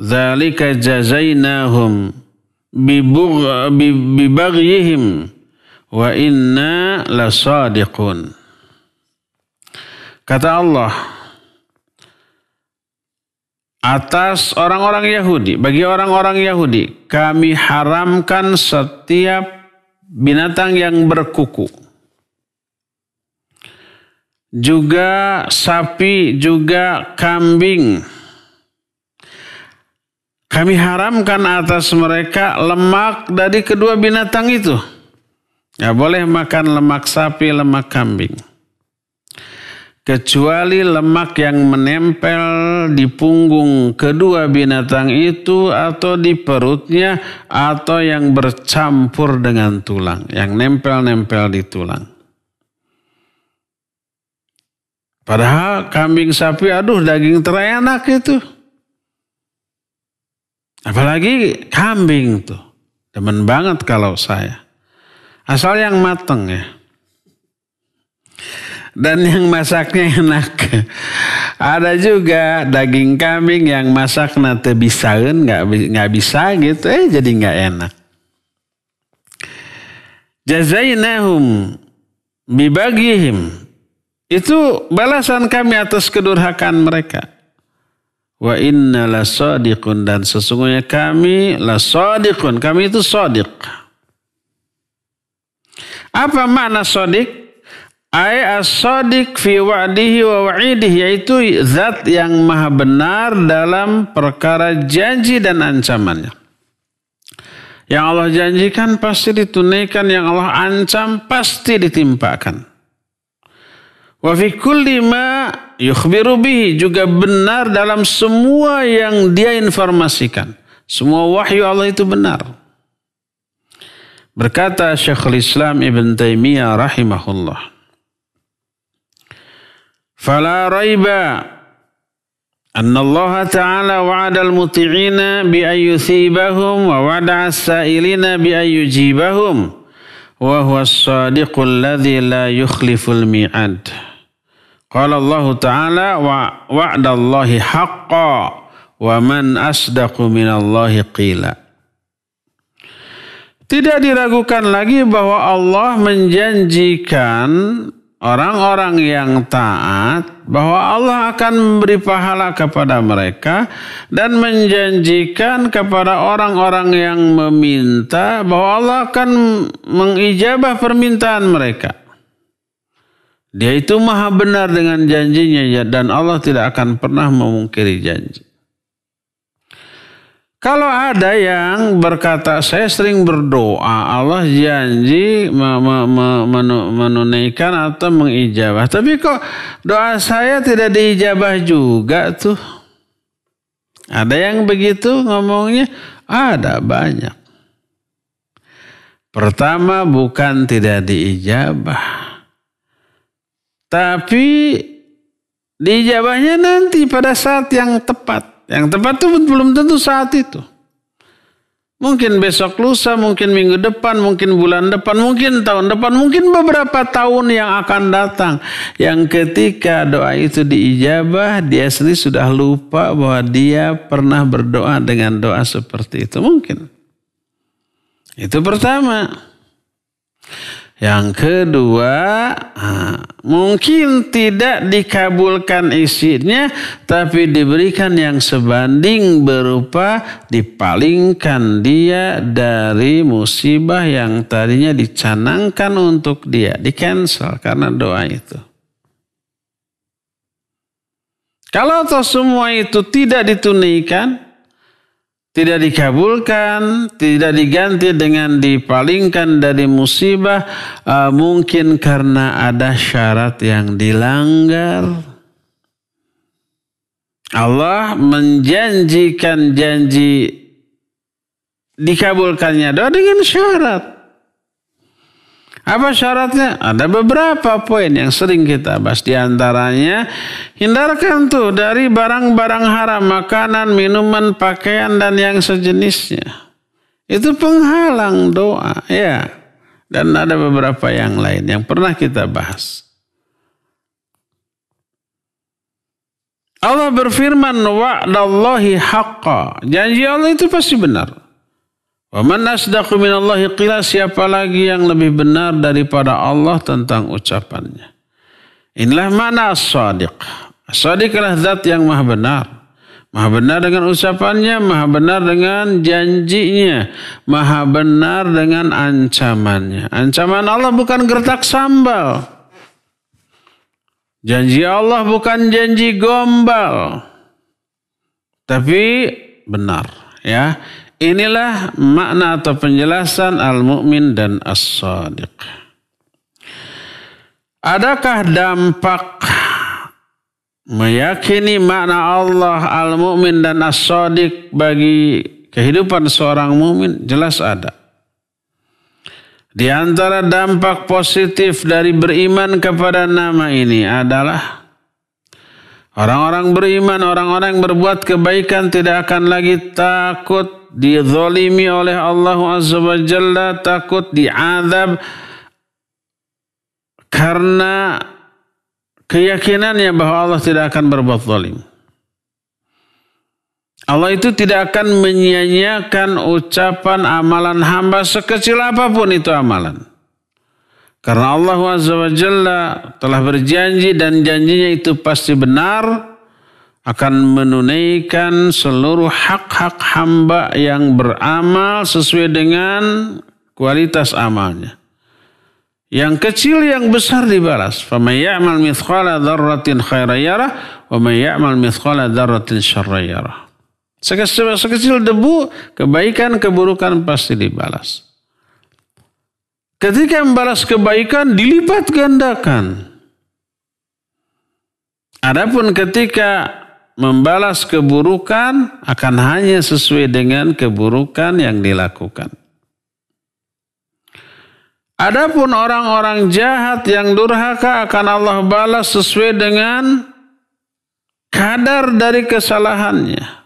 ذلك جزيناهم ببغ ببغيهم وإنا لصادقون Kata Allah, atas orang-orang Yahudi, bagi orang-orang Yahudi, kami haramkan setiap binatang yang berkuku. Juga sapi, juga kambing. Kami haramkan atas mereka lemak dari kedua binatang itu. Ya boleh makan lemak sapi, lemak kambing kecuali lemak yang menempel di punggung kedua binatang itu atau di perutnya atau yang bercampur dengan tulang, yang nempel-nempel di tulang. Padahal kambing sapi aduh daging terenak itu. Apalagi kambing tuh. Demen banget kalau saya. Asal yang mateng ya dan yang masaknya enak. Ada juga daging kambing yang masak nate bisa nggak nggak bisa gitu, eh jadi nggak enak. Jazainahum bibagihim itu balasan kami atas kedurhakan mereka. Wa inna la sadiqun dan sesungguhnya kami la sadiqun. Kami itu sadiq. Apa makna sadiq? ay as-sadiq fi wa'dihi wa wa'idihi yaitu zat yang maha benar dalam perkara janji dan ancamannya. Yang Allah janjikan pasti ditunaikan, yang Allah ancam pasti ditimpakan. Wa fi kulli ma yukhbiru bihi juga benar dalam semua yang dia informasikan. Semua wahyu Allah itu benar. Berkata Syekhul Islam Ibn Taymiyyah rahimahullah. فلا ريب أن الله تعالى وعد المطيعين بأن يثيبهم ووعد السائلين بأن يجيبهم وهو الصادق الذي لا يخلف الميعاد قال الله تعالى وعد الله حقا ومن أصدق من الله قيلا Tidak diragukan lagi bahwa Allah menjanjikan orang-orang yang taat bahwa Allah akan memberi pahala kepada mereka dan menjanjikan kepada orang-orang yang meminta bahwa Allah akan mengijabah permintaan mereka. Dia itu maha benar dengan janjinya ya, dan Allah tidak akan pernah memungkiri janji. Kalau ada yang berkata saya sering berdoa, Allah janji menunaikan atau mengijabah. Tapi kok doa saya tidak diijabah juga tuh? Ada yang begitu ngomongnya? Ada banyak. Pertama bukan tidak diijabah. Tapi diijabahnya nanti pada saat yang tepat. Yang tepat itu belum tentu saat itu. Mungkin besok lusa, mungkin minggu depan, mungkin bulan depan, mungkin tahun depan, mungkin beberapa tahun yang akan datang. Yang ketika doa itu diijabah, dia sendiri sudah lupa bahwa dia pernah berdoa dengan doa seperti itu. Mungkin. Itu pertama. Yang kedua, mungkin tidak dikabulkan isinya, tapi diberikan yang sebanding berupa dipalingkan dia dari musibah yang tadinya dicanangkan untuk dia, di cancel karena doa itu. Kalau toh semua itu tidak ditunaikan, tidak dikabulkan, tidak diganti dengan dipalingkan dari musibah, uh, mungkin karena ada syarat yang dilanggar. Allah menjanjikan janji dikabulkannya doa dengan syarat. Apa syaratnya? Ada beberapa poin yang sering kita bahas. Di antaranya, hindarkan tuh dari barang-barang haram, makanan, minuman, pakaian, dan yang sejenisnya. Itu penghalang doa. Ya. Dan ada beberapa yang lain yang pernah kita bahas. Allah berfirman, wa'dallahi haqqa. Janji Allah itu pasti benar asdaqu minallahi qila siapa lagi yang lebih benar daripada Allah tentang ucapannya. Inilah mana as-sadiq. as adalah zat yang maha benar. Maha benar dengan ucapannya, maha benar dengan janjinya, maha benar dengan ancamannya. Ancaman Allah bukan gertak sambal. Janji Allah bukan janji gombal. Tapi benar ya. Inilah makna atau penjelasan al-mu'min dan as-sadiq. Adakah dampak meyakini makna Allah al-mu'min dan as-sadiq bagi kehidupan seorang mu'min? Jelas ada. Di antara dampak positif dari beriman kepada nama ini adalah orang-orang beriman, orang-orang yang berbuat kebaikan tidak akan lagi takut dizalimi oleh Allah Azza wa Jalla, takut diazab karena keyakinannya bahwa Allah tidak akan berbuat zalim. Allah itu tidak akan menyia-nyiakan ucapan amalan hamba sekecil apapun itu amalan. Karena Allah Azza wa Jalla telah berjanji dan janjinya itu pasti benar akan menunaikan seluruh hak-hak hamba yang beramal sesuai dengan kualitas amalnya. Yang kecil yang besar dibalas. فَمَنْ يَعْمَلْ مِثْقَالَ ذَرَّةٍ خَيْرًا يَرَهُ وَمَنْ يَعْمَلْ مِثْقَالَ ذَرَّةٍ شَرًّا يَرَهُ Sekecil debu, kebaikan, keburukan pasti dibalas. Ketika membalas kebaikan, dilipat gandakan. Adapun ketika membalas keburukan akan hanya sesuai dengan keburukan yang dilakukan. Adapun orang-orang jahat yang durhaka akan Allah balas sesuai dengan kadar dari kesalahannya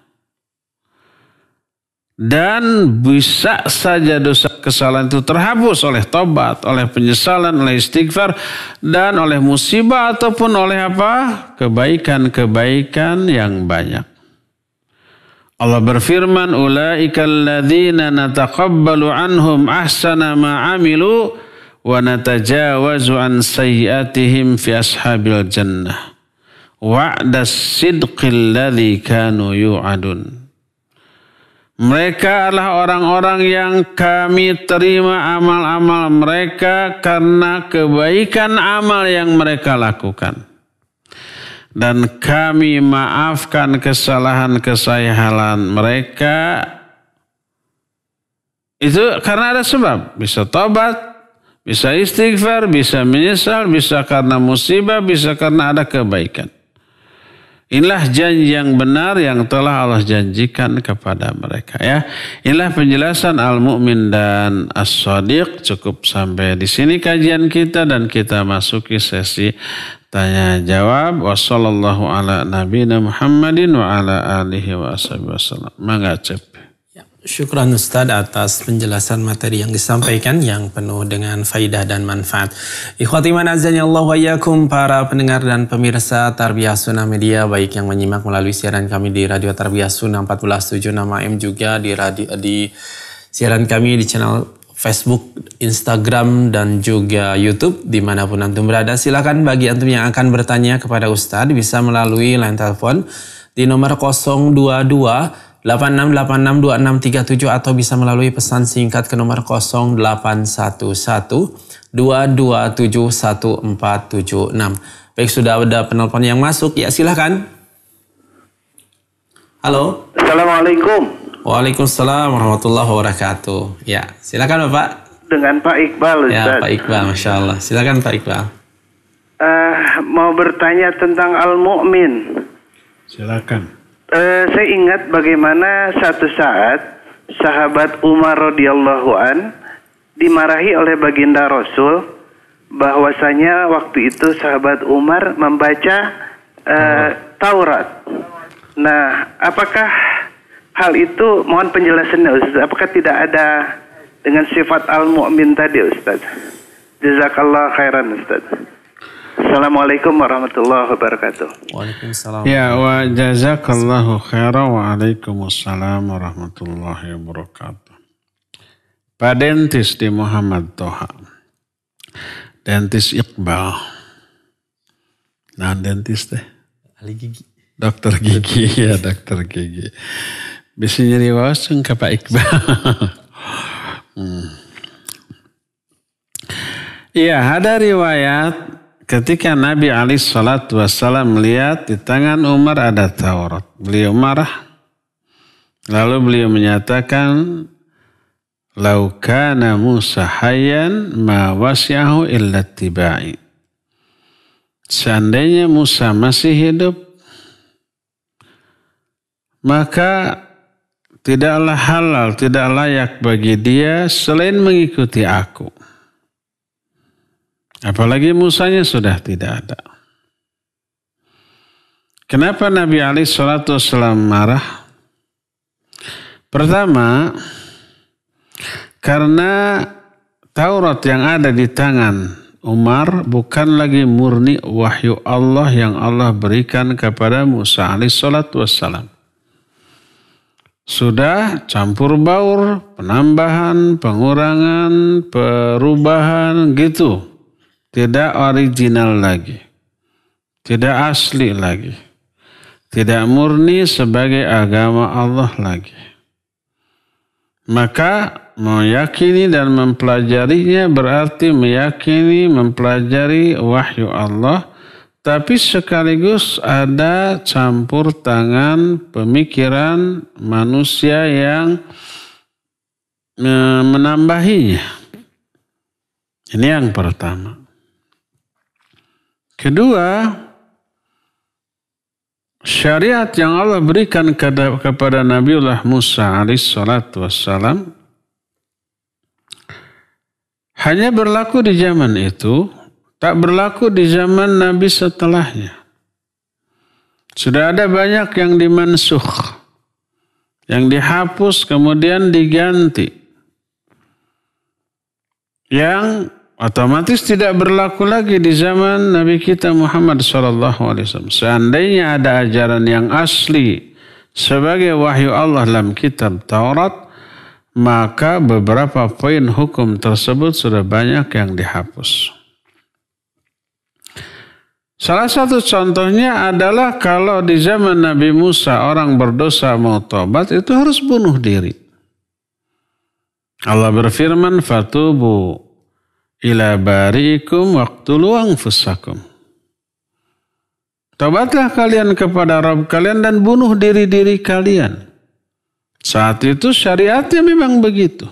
dan bisa saja dosa kesalahan itu terhapus oleh tobat, oleh penyesalan, oleh istighfar dan oleh musibah ataupun oleh apa? kebaikan-kebaikan yang banyak. Allah berfirman, "Ulaika ladzina nataqabbalu anhum ahsana ma 'amilu wa natajawazu an sayyi'atihim fi ashabil jannah." Wa'das sidqil ladzi kanu yu'adun. Mereka adalah orang-orang yang kami terima amal-amal mereka karena kebaikan amal yang mereka lakukan. Dan kami maafkan kesalahan-kesalahan mereka. Itu karena ada sebab. Bisa tobat, bisa istighfar, bisa menyesal, bisa karena musibah, bisa karena ada kebaikan. Inilah janji yang benar yang telah Allah janjikan kepada mereka ya. Inilah penjelasan Al-Mu'min dan As-Sadiq. Cukup sampai di sini kajian kita dan kita masuki sesi tanya jawab. Wassallallahu ala nabiyina Muhammadin wa ala alihi wa wasallam. Mangga Syukran Ustadz atas penjelasan materi yang disampaikan yang penuh dengan faidah dan manfaat. Ikhwati manazanya Allah wayakum para pendengar dan pemirsa Tarbiyah Sunnah Media baik yang menyimak melalui siaran kami di Radio Tarbiyah Sunnah 1476 AM juga di radio, di siaran kami di channel Facebook, Instagram, dan juga YouTube dimanapun antum berada. Silakan bagi antum yang akan bertanya kepada Ustadz bisa melalui line telepon di nomor 022 86862637 atau bisa melalui pesan singkat ke nomor 0811-227-1476. Baik, sudah ada penelpon yang masuk. Ya, silahkan. Halo. Assalamualaikum. Waalaikumsalam warahmatullahi wabarakatuh. Ya, silakan Bapak. Dengan Pak Iqbal. Ya, Ustaz. Ya, Pak Iqbal, masya Allah. Silakan Pak Iqbal. Uh, mau bertanya tentang al-mu'min. Silakan uh, saya ingat bagaimana satu saat sahabat Umar radhiyallahu an dimarahi oleh baginda Rasul bahwasanya waktu itu sahabat Umar membaca uh, Taurat. Nah, apakah hal itu mohon penjelasannya Ustaz, apakah tidak ada dengan sifat al-mu'min tadi Ustaz? Jazakallah khairan Ustaz. Assalamualaikum warahmatullahi wabarakatuh. Waalaikumsalam. Ya, wa jazakallahu khairan wa alaikumussalam warahmatullahi wabarakatuh. Pak Dentis di Muhammad Toha. Dentis Iqbal. Nah, dentis deh. Ahli gigi. Dokter gigi, ya dokter gigi. Bisa nyeri wasung ke Pak Iqbal. hmm. Iya, ada riwayat ketika Nabi Ali Shallallahu Wasallam melihat di tangan Umar ada Taurat, beliau marah. Lalu beliau menyatakan, "Laukana Musa hayyan ma wasyahu illa tibai." Seandainya Musa masih hidup, maka tidaklah halal, tidak layak bagi dia selain mengikuti aku. Apalagi Musanya sudah tidak ada. Kenapa Nabi Ali Shallallahu Wasallam marah? Pertama, karena Taurat yang ada di tangan Umar bukan lagi murni wahyu Allah yang Allah berikan kepada Musa salatu wassalam. Sudah campur baur, penambahan, pengurangan, perubahan gitu. Tidak original lagi. Tidak asli lagi. Tidak murni sebagai agama Allah lagi. Maka meyakini dan mempelajarinya berarti meyakini mempelajari wahyu Allah tapi sekaligus ada campur tangan pemikiran manusia yang menambahinya. Ini yang pertama. Kedua, syariat yang Allah berikan kepada Nabiullah Musa alaihissalatu wassalam hanya berlaku di zaman itu, tak berlaku di zaman Nabi setelahnya. Sudah ada banyak yang dimansuh, yang dihapus kemudian diganti. Yang otomatis tidak berlaku lagi di zaman Nabi kita Muhammad SAW. Seandainya ada ajaran yang asli sebagai wahyu Allah dalam kitab Taurat, maka beberapa poin hukum tersebut sudah banyak yang dihapus. Salah satu contohnya adalah kalau di zaman Nabi Musa orang berdosa mau tobat itu harus bunuh diri. Allah berfirman fatubu ila bari'ikum luang fusakum. Tobatlah kalian kepada Rabb kalian dan bunuh diri-diri kalian. Saat itu syariatnya memang begitu.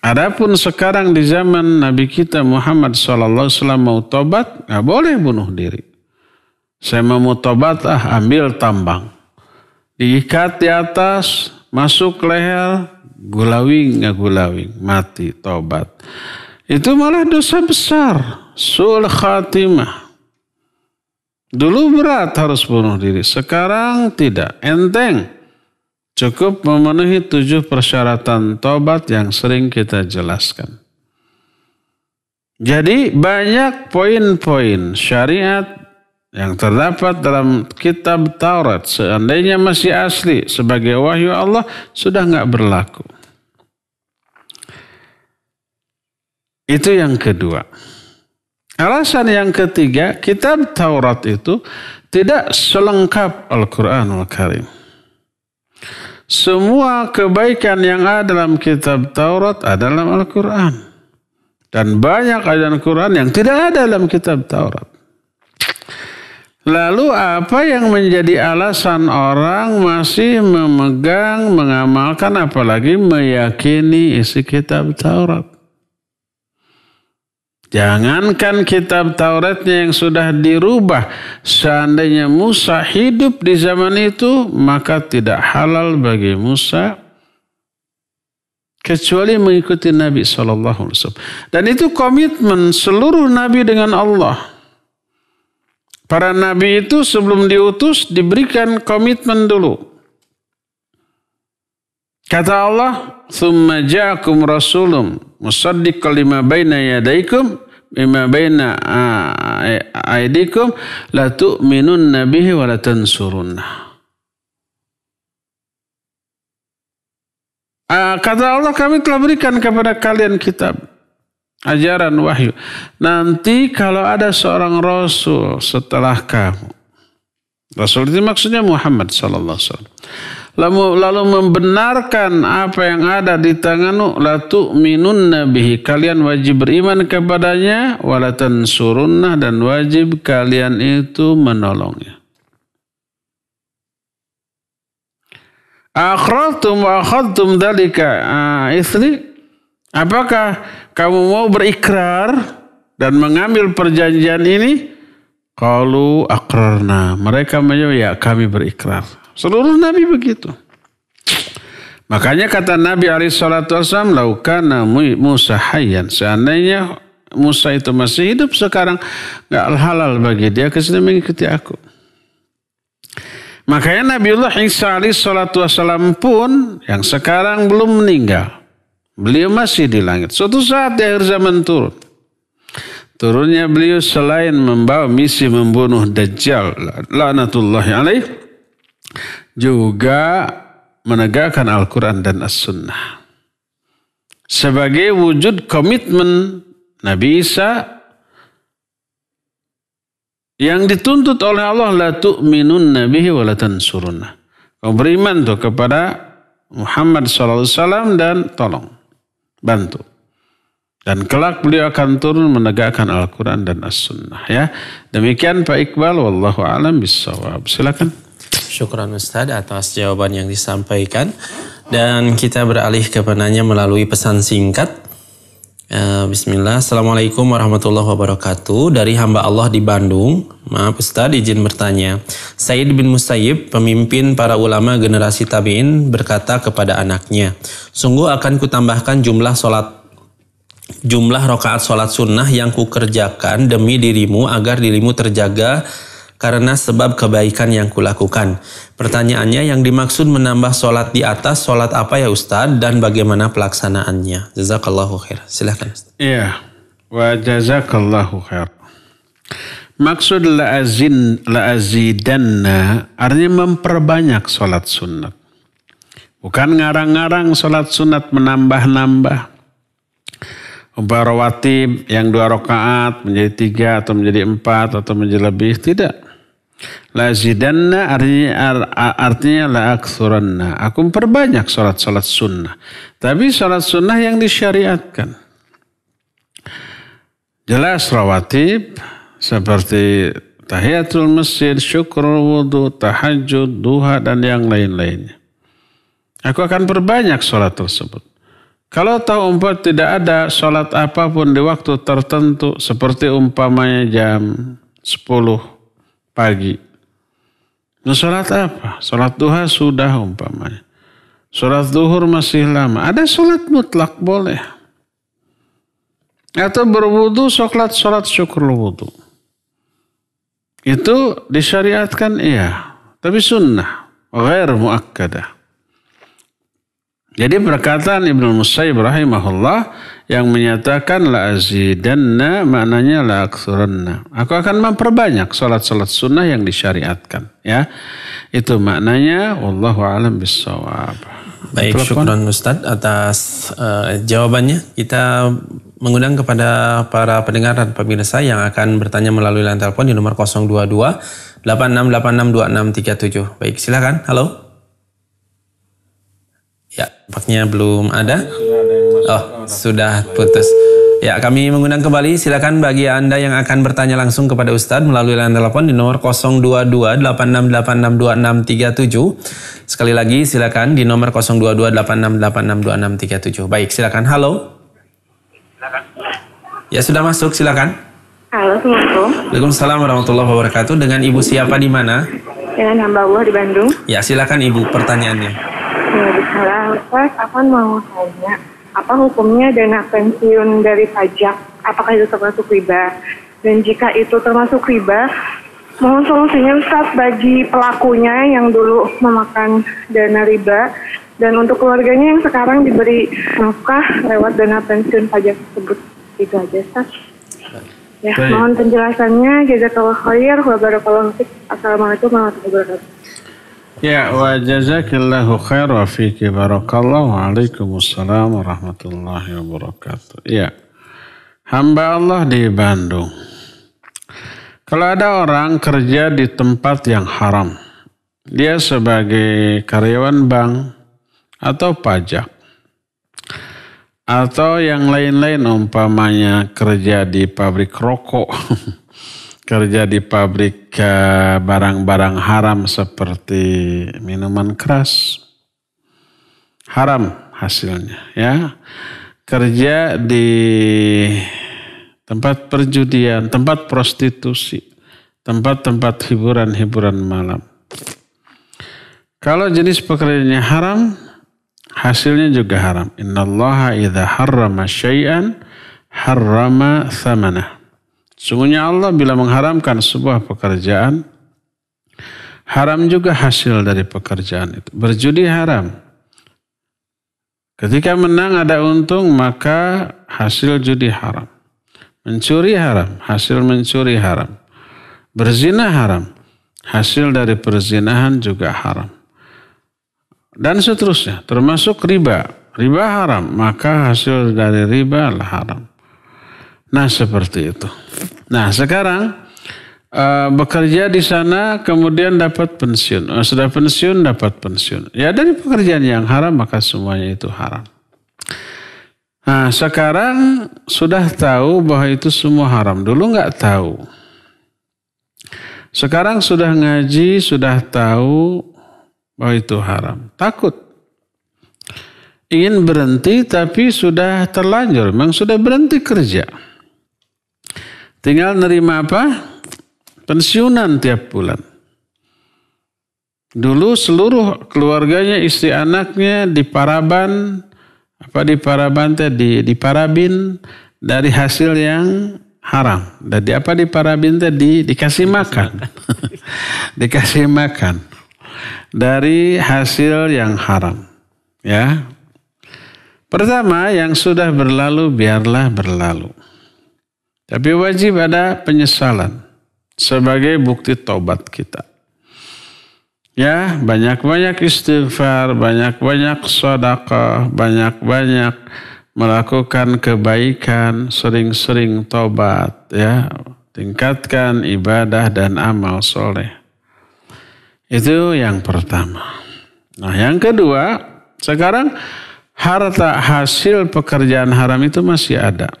Adapun sekarang di zaman Nabi kita Muhammad SAW mau tobat, nggak boleh bunuh diri. Saya mau tobat, ah ambil tambang. Diikat di atas, masuk leher, gulawi nggak gulawi mati, tobat. Itu malah dosa besar, sul khatimah. Dulu berat harus bunuh diri, sekarang tidak, enteng. Cukup memenuhi tujuh persyaratan tobat yang sering kita jelaskan. Jadi banyak poin-poin syariat yang terdapat dalam kitab Taurat seandainya masih asli sebagai wahyu Allah sudah nggak berlaku. Itu yang kedua. Alasan yang ketiga, kitab Taurat itu tidak selengkap Al-Quranul Karim. Semua kebaikan yang ada dalam kitab Taurat ada dalam Al-Quran. Dan banyak ayat Al-Quran yang tidak ada dalam kitab Taurat. Lalu apa yang menjadi alasan orang masih memegang, mengamalkan, apalagi meyakini isi kitab Taurat? Jangankan kitab Tauratnya yang sudah dirubah, seandainya Musa hidup di zaman itu, maka tidak halal bagi Musa kecuali mengikuti Nabi saw. Dan itu komitmen seluruh Nabi dengan Allah. Para nabi itu sebelum diutus diberikan komitmen dulu. Kata Allah, "Tsumma ja'akum rasulum musaddiqan lima baina yadaykum bima baina aydikum la tu'minunna bihi wa la tansurunna." Kata Allah, "Kami telah berikan kepada kalian kitab ajaran wahyu. Nanti kalau ada seorang rasul setelah kamu. Rasul itu maksudnya Muhammad sallallahu alaihi wasallam. Lalu, lalu membenarkan apa yang ada di tanganmu la tu'minun nabihi kalian wajib beriman kepadanya wala tansurunnah dan wajib kalian itu menolongnya. Akhratum wa dalika ah, istri Apakah kamu mau berikrar dan mengambil perjanjian ini? Kalau akrarna. Mereka menjawab, ya kami berikrar. Seluruh Nabi begitu. Makanya kata Nabi Ali Wasallam, Laukana Musa hayyan. Seandainya Musa itu masih hidup sekarang, nggak halal bagi dia kesini mengikuti aku. Makanya Nabiullah Isa alaihi salatu pun yang sekarang belum meninggal. Beliau masih di langit. Suatu saat di akhir zaman turun. Turunnya beliau selain membawa misi membunuh Dajjal, Lanatullahi alaih, juga menegakkan Al-Quran dan As-Sunnah. Sebagai wujud komitmen Nabi Isa yang dituntut oleh Allah la tu'minun nabihi wa la tansurunna. Kau beriman tuh kepada Muhammad Sallallahu SAW dan tolong. Bantu. Dan kelak beliau akan turun menegakkan Al-Quran dan As-Sunnah. Ya. Demikian Pak Iqbal. Wallahu alam bisawab. Silakan. Syukuran Ustaz atas jawaban yang disampaikan. Dan kita beralih ke penanya melalui pesan singkat. Eh, bismillah, Assalamualaikum warahmatullahi wabarakatuh Dari hamba Allah di Bandung Maaf Ustaz, izin bertanya Said bin Musayyib, pemimpin para ulama generasi tabi'in Berkata kepada anaknya Sungguh akan kutambahkan jumlah sholat Jumlah rokaat sholat sunnah yang kukerjakan demi dirimu agar dirimu terjaga karena sebab kebaikan yang kulakukan. Pertanyaannya yang dimaksud menambah sholat di atas, sholat apa ya Ustadz dan bagaimana pelaksanaannya? Jazakallahu khair. Silahkan Ustaz. Iya. Wa jazakallahu khair. Maksud la'azin la'azidanna artinya memperbanyak sholat sunat. Bukan ngarang-ngarang sholat sunat menambah-nambah. Ubah rawatib yang dua rakaat menjadi tiga atau menjadi empat atau menjadi lebih. Tidak. La zidanna artinya, artinya la aksuranna. Aku memperbanyak sholat-sholat sunnah. Tapi sholat sunnah yang disyariatkan. Jelas rawatib seperti tahiyatul masjid, syukur wudhu, tahajud, duha, dan yang lain-lainnya. Aku akan perbanyak sholat tersebut. Kalau tahu umpat tidak ada sholat apapun di waktu tertentu seperti umpamanya jam 10 pagi. Nah sholat apa? Sholat duha sudah umpamanya. Sholat duhur masih lama. Ada sholat mutlak boleh. Atau berwudu sholat sholat syukur wudu. Itu disyariatkan iya. Tapi sunnah. Ghair muakkadah. Jadi perkataan Ibnu Musayyib rahimahullah yang menyatakan la azidanna maknanya la aksuranna. Aku akan memperbanyak salat-salat sunnah yang disyariatkan ya. Itu maknanya wallahu alam bisawab. Baik, Telepon. syukran Ustaz atas uh, jawabannya. Kita mengundang kepada para pendengar dan pemirsa yang akan bertanya melalui line telepon di nomor 022 2637. Baik, silakan. Halo. Nampaknya belum ada. Oh, sudah putus. Ya, kami mengundang kembali. Silakan bagi Anda yang akan bertanya langsung kepada Ustadz melalui layanan telepon di nomor 022868626637. Sekali lagi, silakan di nomor 022868626637. Baik, silakan. Halo. Ya, sudah masuk. Silakan. Halo, Assalamualaikum. Waalaikumsalam warahmatullahi wabarakatuh. Dengan Ibu siapa di mana? Dengan hamba Allah di Bandung. Ya, silakan Ibu pertanyaannya. Saya kapan mau tanya, apa hukumnya dana pensiun dari pajak? Apakah itu termasuk riba? Dan jika itu termasuk riba, mohon solusinya Ustaz bagi pelakunya yang dulu memakan dana riba dan untuk keluarganya yang sekarang diberi nafkah lewat dana pensiun pajak tersebut. Itu aja Ustaz. Ya, mohon penjelasannya. Jazakallah khair. wabarakatuh, Assalamualaikum warahmatullahi wabarakatuh. Ya, wa jazakallahu wa fiki barakallahu waalaikumsalam warahmatullahi wabarakatuh. Ya. Hamba Allah di Bandung. Kalau ada orang kerja di tempat yang haram, dia sebagai karyawan bank atau pajak atau yang lain-lain umpamanya kerja di pabrik rokok kerja di pabrik eh, barang-barang haram seperti minuman keras haram hasilnya ya kerja di tempat perjudian tempat prostitusi tempat-tempat hiburan-hiburan malam kalau jenis pekerjaannya haram hasilnya juga haram innallaha idza harrama syai'an harrama thamanah Sungguhnya Allah bila mengharamkan sebuah pekerjaan, haram juga hasil dari pekerjaan itu. Berjudi haram. Ketika menang ada untung, maka hasil judi haram. Mencuri haram, hasil mencuri haram. Berzina haram, hasil dari perzinahan juga haram. Dan seterusnya, termasuk riba. Riba haram, maka hasil dari riba haram. Nah seperti itu. Nah sekarang uh, bekerja di sana kemudian dapat pensiun. Uh, sudah pensiun dapat pensiun. Ya dari pekerjaan yang haram maka semuanya itu haram. Nah sekarang sudah tahu bahwa itu semua haram. Dulu nggak tahu. Sekarang sudah ngaji, sudah tahu bahwa itu haram. Takut. Ingin berhenti tapi sudah terlanjur. Memang sudah berhenti kerja. Tinggal nerima apa? Pensiunan tiap bulan. Dulu seluruh keluarganya, istri anaknya di Paraban, apa di Paraban teh di di Parabin dari hasil yang haram. dari apa di Parabin teh di dikasih makan. dikasih makan dari hasil yang haram. Ya. Pertama yang sudah berlalu biarlah berlalu. Tapi wajib ada penyesalan sebagai bukti taubat kita. Ya, banyak-banyak istighfar, banyak-banyak sedekah, banyak-banyak melakukan kebaikan, sering-sering taubat ya. Tingkatkan ibadah dan amal soleh. Itu yang pertama. Nah, yang kedua, sekarang harta hasil pekerjaan haram itu masih ada.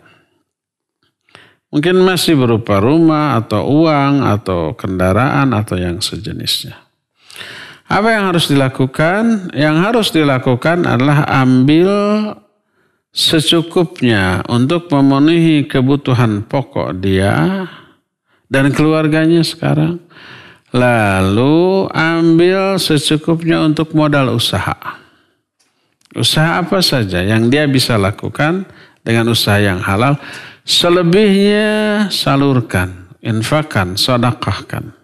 Mungkin masih berupa rumah atau uang atau kendaraan atau yang sejenisnya. Apa yang harus dilakukan? Yang harus dilakukan adalah ambil secukupnya untuk memenuhi kebutuhan pokok dia dan keluarganya sekarang. Lalu ambil secukupnya untuk modal usaha. Usaha apa saja yang dia bisa lakukan dengan usaha yang halal Selebihnya salurkan, infakan, sodakahkan.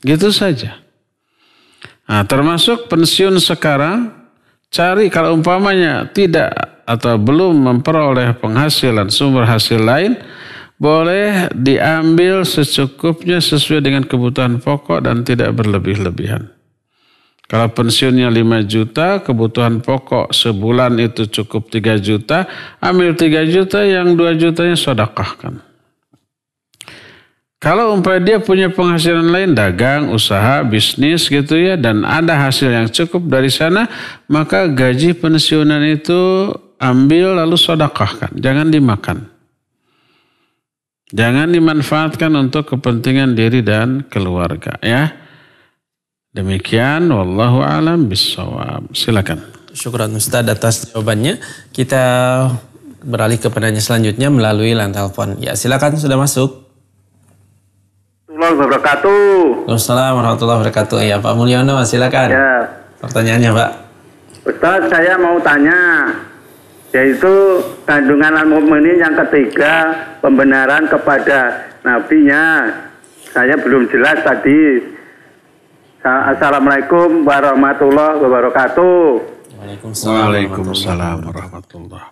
Gitu saja. Nah, termasuk pensiun sekarang cari kalau umpamanya tidak atau belum memperoleh penghasilan sumber hasil lain boleh diambil secukupnya sesuai dengan kebutuhan pokok dan tidak berlebih-lebihan. Kalau pensiunnya 5 juta, kebutuhan pokok sebulan itu cukup 3 juta, ambil 3 juta, yang 2 jutanya sodakahkan. Kalau umpamanya dia punya penghasilan lain, dagang, usaha, bisnis gitu ya, dan ada hasil yang cukup dari sana, maka gaji pensiunan itu ambil lalu sodakahkan, jangan dimakan. Jangan dimanfaatkan untuk kepentingan diri dan keluarga ya. Demikian wallahu alam bisawab. Silakan. Syukran Ustaz atas jawabannya. Kita beralih ke penanya selanjutnya melalui lantai telepon. Ya, silakan sudah masuk. Assalamualaikum warahmatullahi wabarakatuh. Assalamualaikum warahmatullahi wabarakatuh. Ya, Pak Mulyono silakan. Ya. Pertanyaannya, Pak. Ustaz, saya mau tanya yaitu kandungan al-mukminin yang ketiga pembenaran kepada nabinya. Saya belum jelas tadi Ah, assalamualaikum warahmatullahi wabarakatuh. Waalaikumsalam, Waalaikumsalam warahmatullahi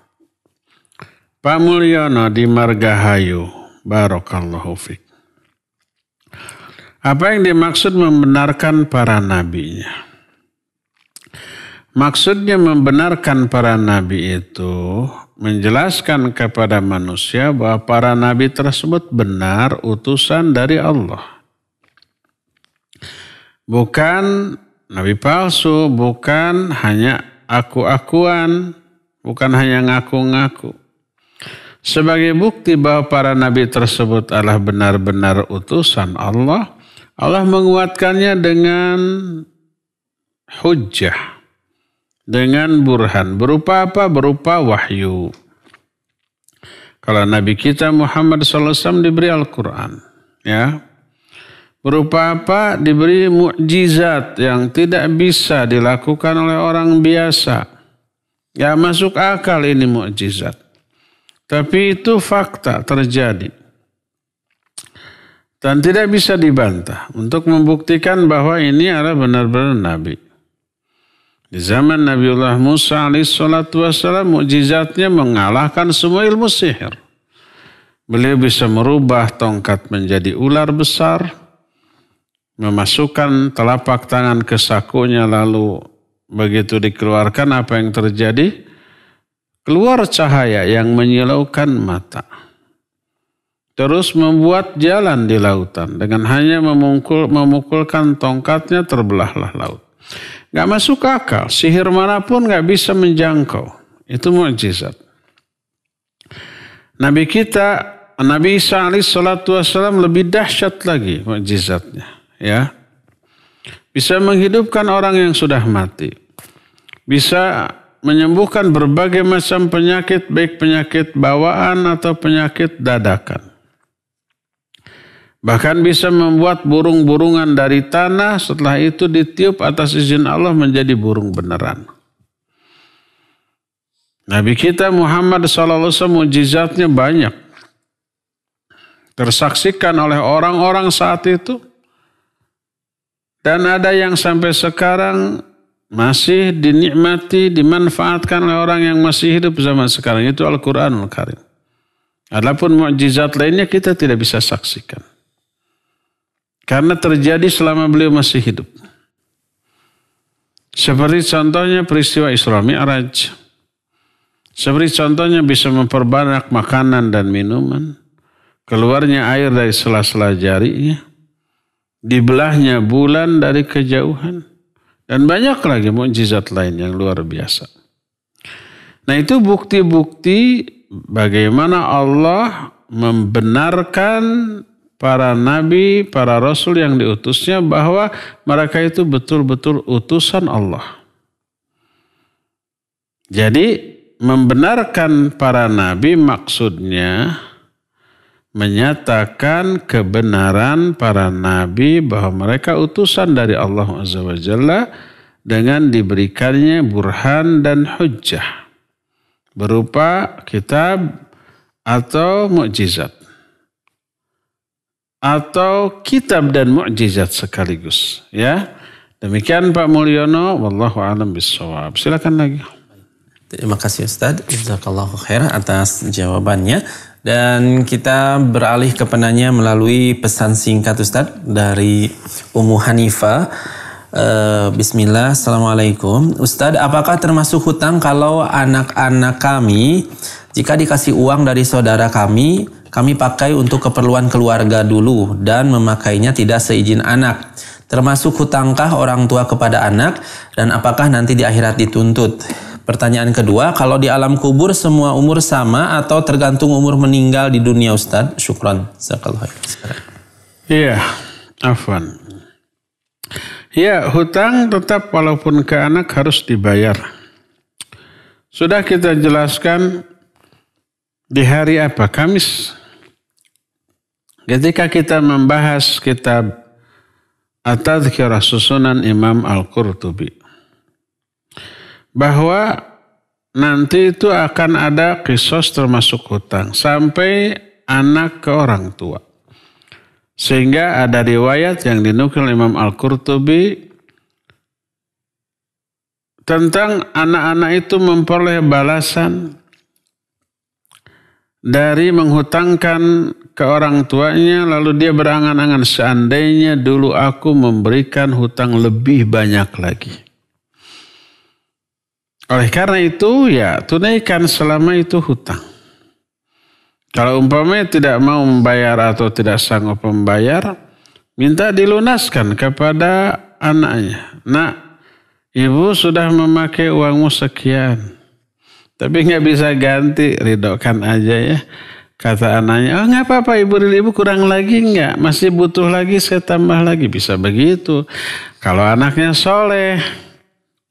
Pak Mulyono di Margahayu, Barokallahu Fik. Apa yang dimaksud membenarkan para nabinya? Maksudnya membenarkan para nabi itu menjelaskan kepada manusia bahwa para nabi tersebut benar utusan dari Allah. Bukan nabi palsu, bukan hanya aku-akuan, bukan hanya ngaku-ngaku. Sebagai bukti bahwa para nabi tersebut adalah benar-benar utusan Allah, Allah menguatkannya dengan hujjah, dengan burhan. Berupa apa? Berupa wahyu. Kalau Nabi kita Muhammad SAW diberi Al-Quran. Ya, berupa apa diberi mukjizat yang tidak bisa dilakukan oleh orang biasa. Ya masuk akal ini mukjizat. Tapi itu fakta terjadi. Dan tidak bisa dibantah untuk membuktikan bahwa ini adalah benar-benar Nabi. Di zaman Nabiullah Musa alaihissalatu wassalam mujizatnya mengalahkan semua ilmu sihir. Beliau bisa merubah tongkat menjadi ular besar, memasukkan telapak tangan ke sakunya lalu begitu dikeluarkan apa yang terjadi? Keluar cahaya yang menyilaukan mata. Terus membuat jalan di lautan dengan hanya memukul, memukulkan tongkatnya terbelahlah laut. Gak masuk akal, sihir manapun gak bisa menjangkau. Itu mujizat. Nabi kita, Nabi Isa alaihissalatu wassalam lebih dahsyat lagi mujizatnya ya bisa menghidupkan orang yang sudah mati bisa menyembuhkan berbagai macam penyakit baik penyakit bawaan atau penyakit dadakan Bahkan bisa membuat burung-burungan dari tanah setelah itu ditiup atas izin Allah menjadi burung beneran. Nabi kita Muhammad SAW mujizatnya banyak. Tersaksikan oleh orang-orang saat itu. Dan ada yang sampai sekarang masih dinikmati, dimanfaatkan oleh orang yang masih hidup zaman sekarang. Itu Al-Quranul Karim. Adapun mukjizat lainnya kita tidak bisa saksikan. Karena terjadi selama beliau masih hidup. Seperti contohnya peristiwa Isra Mi'raj. Seperti contohnya bisa memperbanyak makanan dan minuman. Keluarnya air dari sela-sela jarinya dibelahnya bulan dari kejauhan dan banyak lagi mukjizat lain yang luar biasa. Nah, itu bukti-bukti bagaimana Allah membenarkan para nabi, para rasul yang diutusnya bahwa mereka itu betul-betul utusan Allah. Jadi membenarkan para nabi maksudnya menyatakan kebenaran para nabi bahwa mereka utusan dari Allah Azza wa Jalla dengan diberikannya burhan dan hujjah berupa kitab atau mukjizat atau kitab dan mukjizat sekaligus ya demikian Pak Mulyono wallahu alam bisawab silakan lagi Terima kasih Ustaz. Jazakallahu khair atas jawabannya. Dan kita beralih ke penanya melalui pesan singkat Ustaz dari Umu Hanifa. Uh, eh, Bismillah, Assalamualaikum. Ustadz, apakah termasuk hutang kalau anak-anak kami jika dikasih uang dari saudara kami, kami pakai untuk keperluan keluarga dulu dan memakainya tidak seizin anak. Termasuk hutangkah orang tua kepada anak dan apakah nanti di akhirat dituntut? Pertanyaan kedua, kalau di alam kubur semua umur sama atau tergantung umur meninggal di dunia Ustaz? Syukran. Iya, afwan. Ya, hutang tetap walaupun ke anak harus dibayar. Sudah kita jelaskan di hari apa? Kamis. Ketika kita membahas kitab At-Tadhkirah Susunan Imam Al-Qurtubi bahwa nanti itu akan ada kisos termasuk hutang sampai anak ke orang tua. Sehingga ada riwayat yang dinukil Imam Al-Qurtubi tentang anak-anak itu memperoleh balasan dari menghutangkan ke orang tuanya lalu dia berangan-angan seandainya dulu aku memberikan hutang lebih banyak lagi. Oleh karena itu ya tunaikan selama itu hutang. Kalau umpamanya tidak mau membayar atau tidak sanggup membayar, minta dilunaskan kepada anaknya. Nak, ibu sudah memakai uangmu sekian. Tapi nggak bisa ganti, ridokan aja ya. Kata anaknya, oh nggak apa-apa ibu, ibu kurang lagi nggak? Masih butuh lagi, saya tambah lagi. Bisa begitu. Kalau anaknya soleh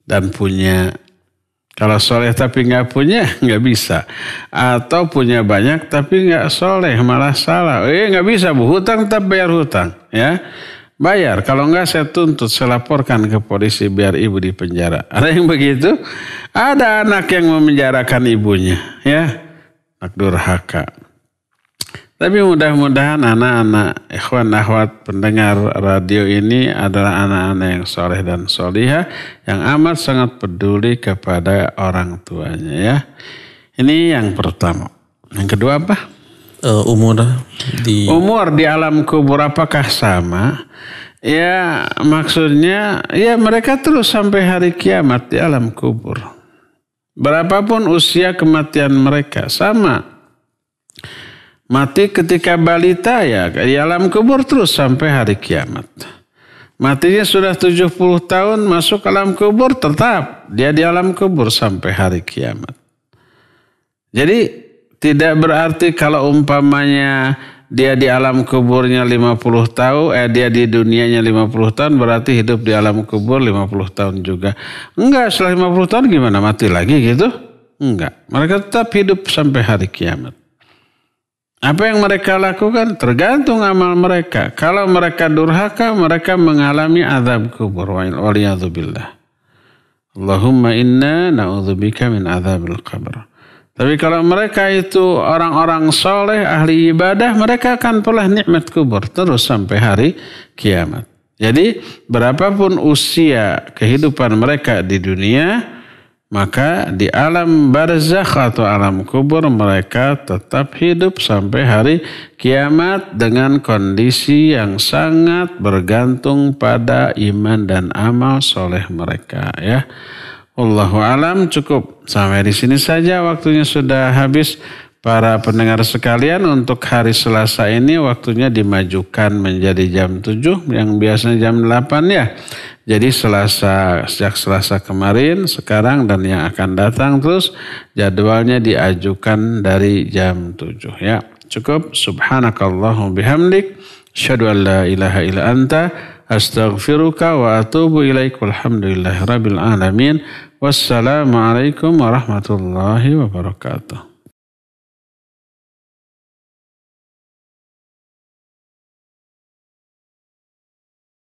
dan punya kalau soleh tapi nggak punya, nggak bisa. Atau punya banyak tapi nggak soleh, malah salah. Eh nggak bisa bu, hutang tetap bayar hutang. ya Bayar, kalau nggak saya tuntut, saya laporkan ke polisi biar ibu di penjara. Ada yang begitu? Ada anak yang memenjarakan ibunya. ya Anak durhaka. Tapi mudah-mudahan anak-anak ikhwan akhwat pendengar radio ini adalah anak-anak yang soleh dan solihah yang amat sangat peduli kepada orang tuanya ya. Ini yang pertama. Yang kedua apa? Uh, umur di umur di alam kubur apakah sama? Ya maksudnya ya mereka terus sampai hari kiamat di alam kubur. Berapapun usia kematian mereka sama. Mati ketika balita ya di alam kubur terus sampai hari kiamat. Matinya sudah 70 tahun masuk alam kubur tetap dia di alam kubur sampai hari kiamat. Jadi tidak berarti kalau umpamanya dia di alam kuburnya 50 tahun, eh dia di dunianya 50 tahun berarti hidup di alam kubur 50 tahun juga. Enggak, setelah 50 tahun gimana mati lagi gitu? Enggak. Mereka tetap hidup sampai hari kiamat. Apa yang mereka lakukan tergantung amal mereka. Kalau mereka durhaka, mereka mengalami azab kubur. Waliyahzubillah. Allahumma inna na'udzubika min azabil qabr. Tapi kalau mereka itu orang-orang soleh, ahli ibadah, mereka akan pula nikmat kubur terus sampai hari kiamat. Jadi berapapun usia kehidupan mereka di dunia, maka di alam barzakh atau alam kubur mereka tetap hidup sampai hari kiamat dengan kondisi yang sangat bergantung pada iman dan amal soleh mereka ya. Wallahu alam cukup sampai di sini saja waktunya sudah habis. Para pendengar sekalian untuk hari Selasa ini waktunya dimajukan menjadi jam 7 yang biasanya jam 8 ya. Jadi Selasa sejak Selasa kemarin, sekarang dan yang akan datang terus jadwalnya diajukan dari jam 7 ya. Cukup subhanakallahum bihamdik syadu an la ilaha illa anta astaghfiruka wa atubu ilaik walhamdulillahi rabbil alamin. Wassalamualaikum warahmatullahi wabarakatuh.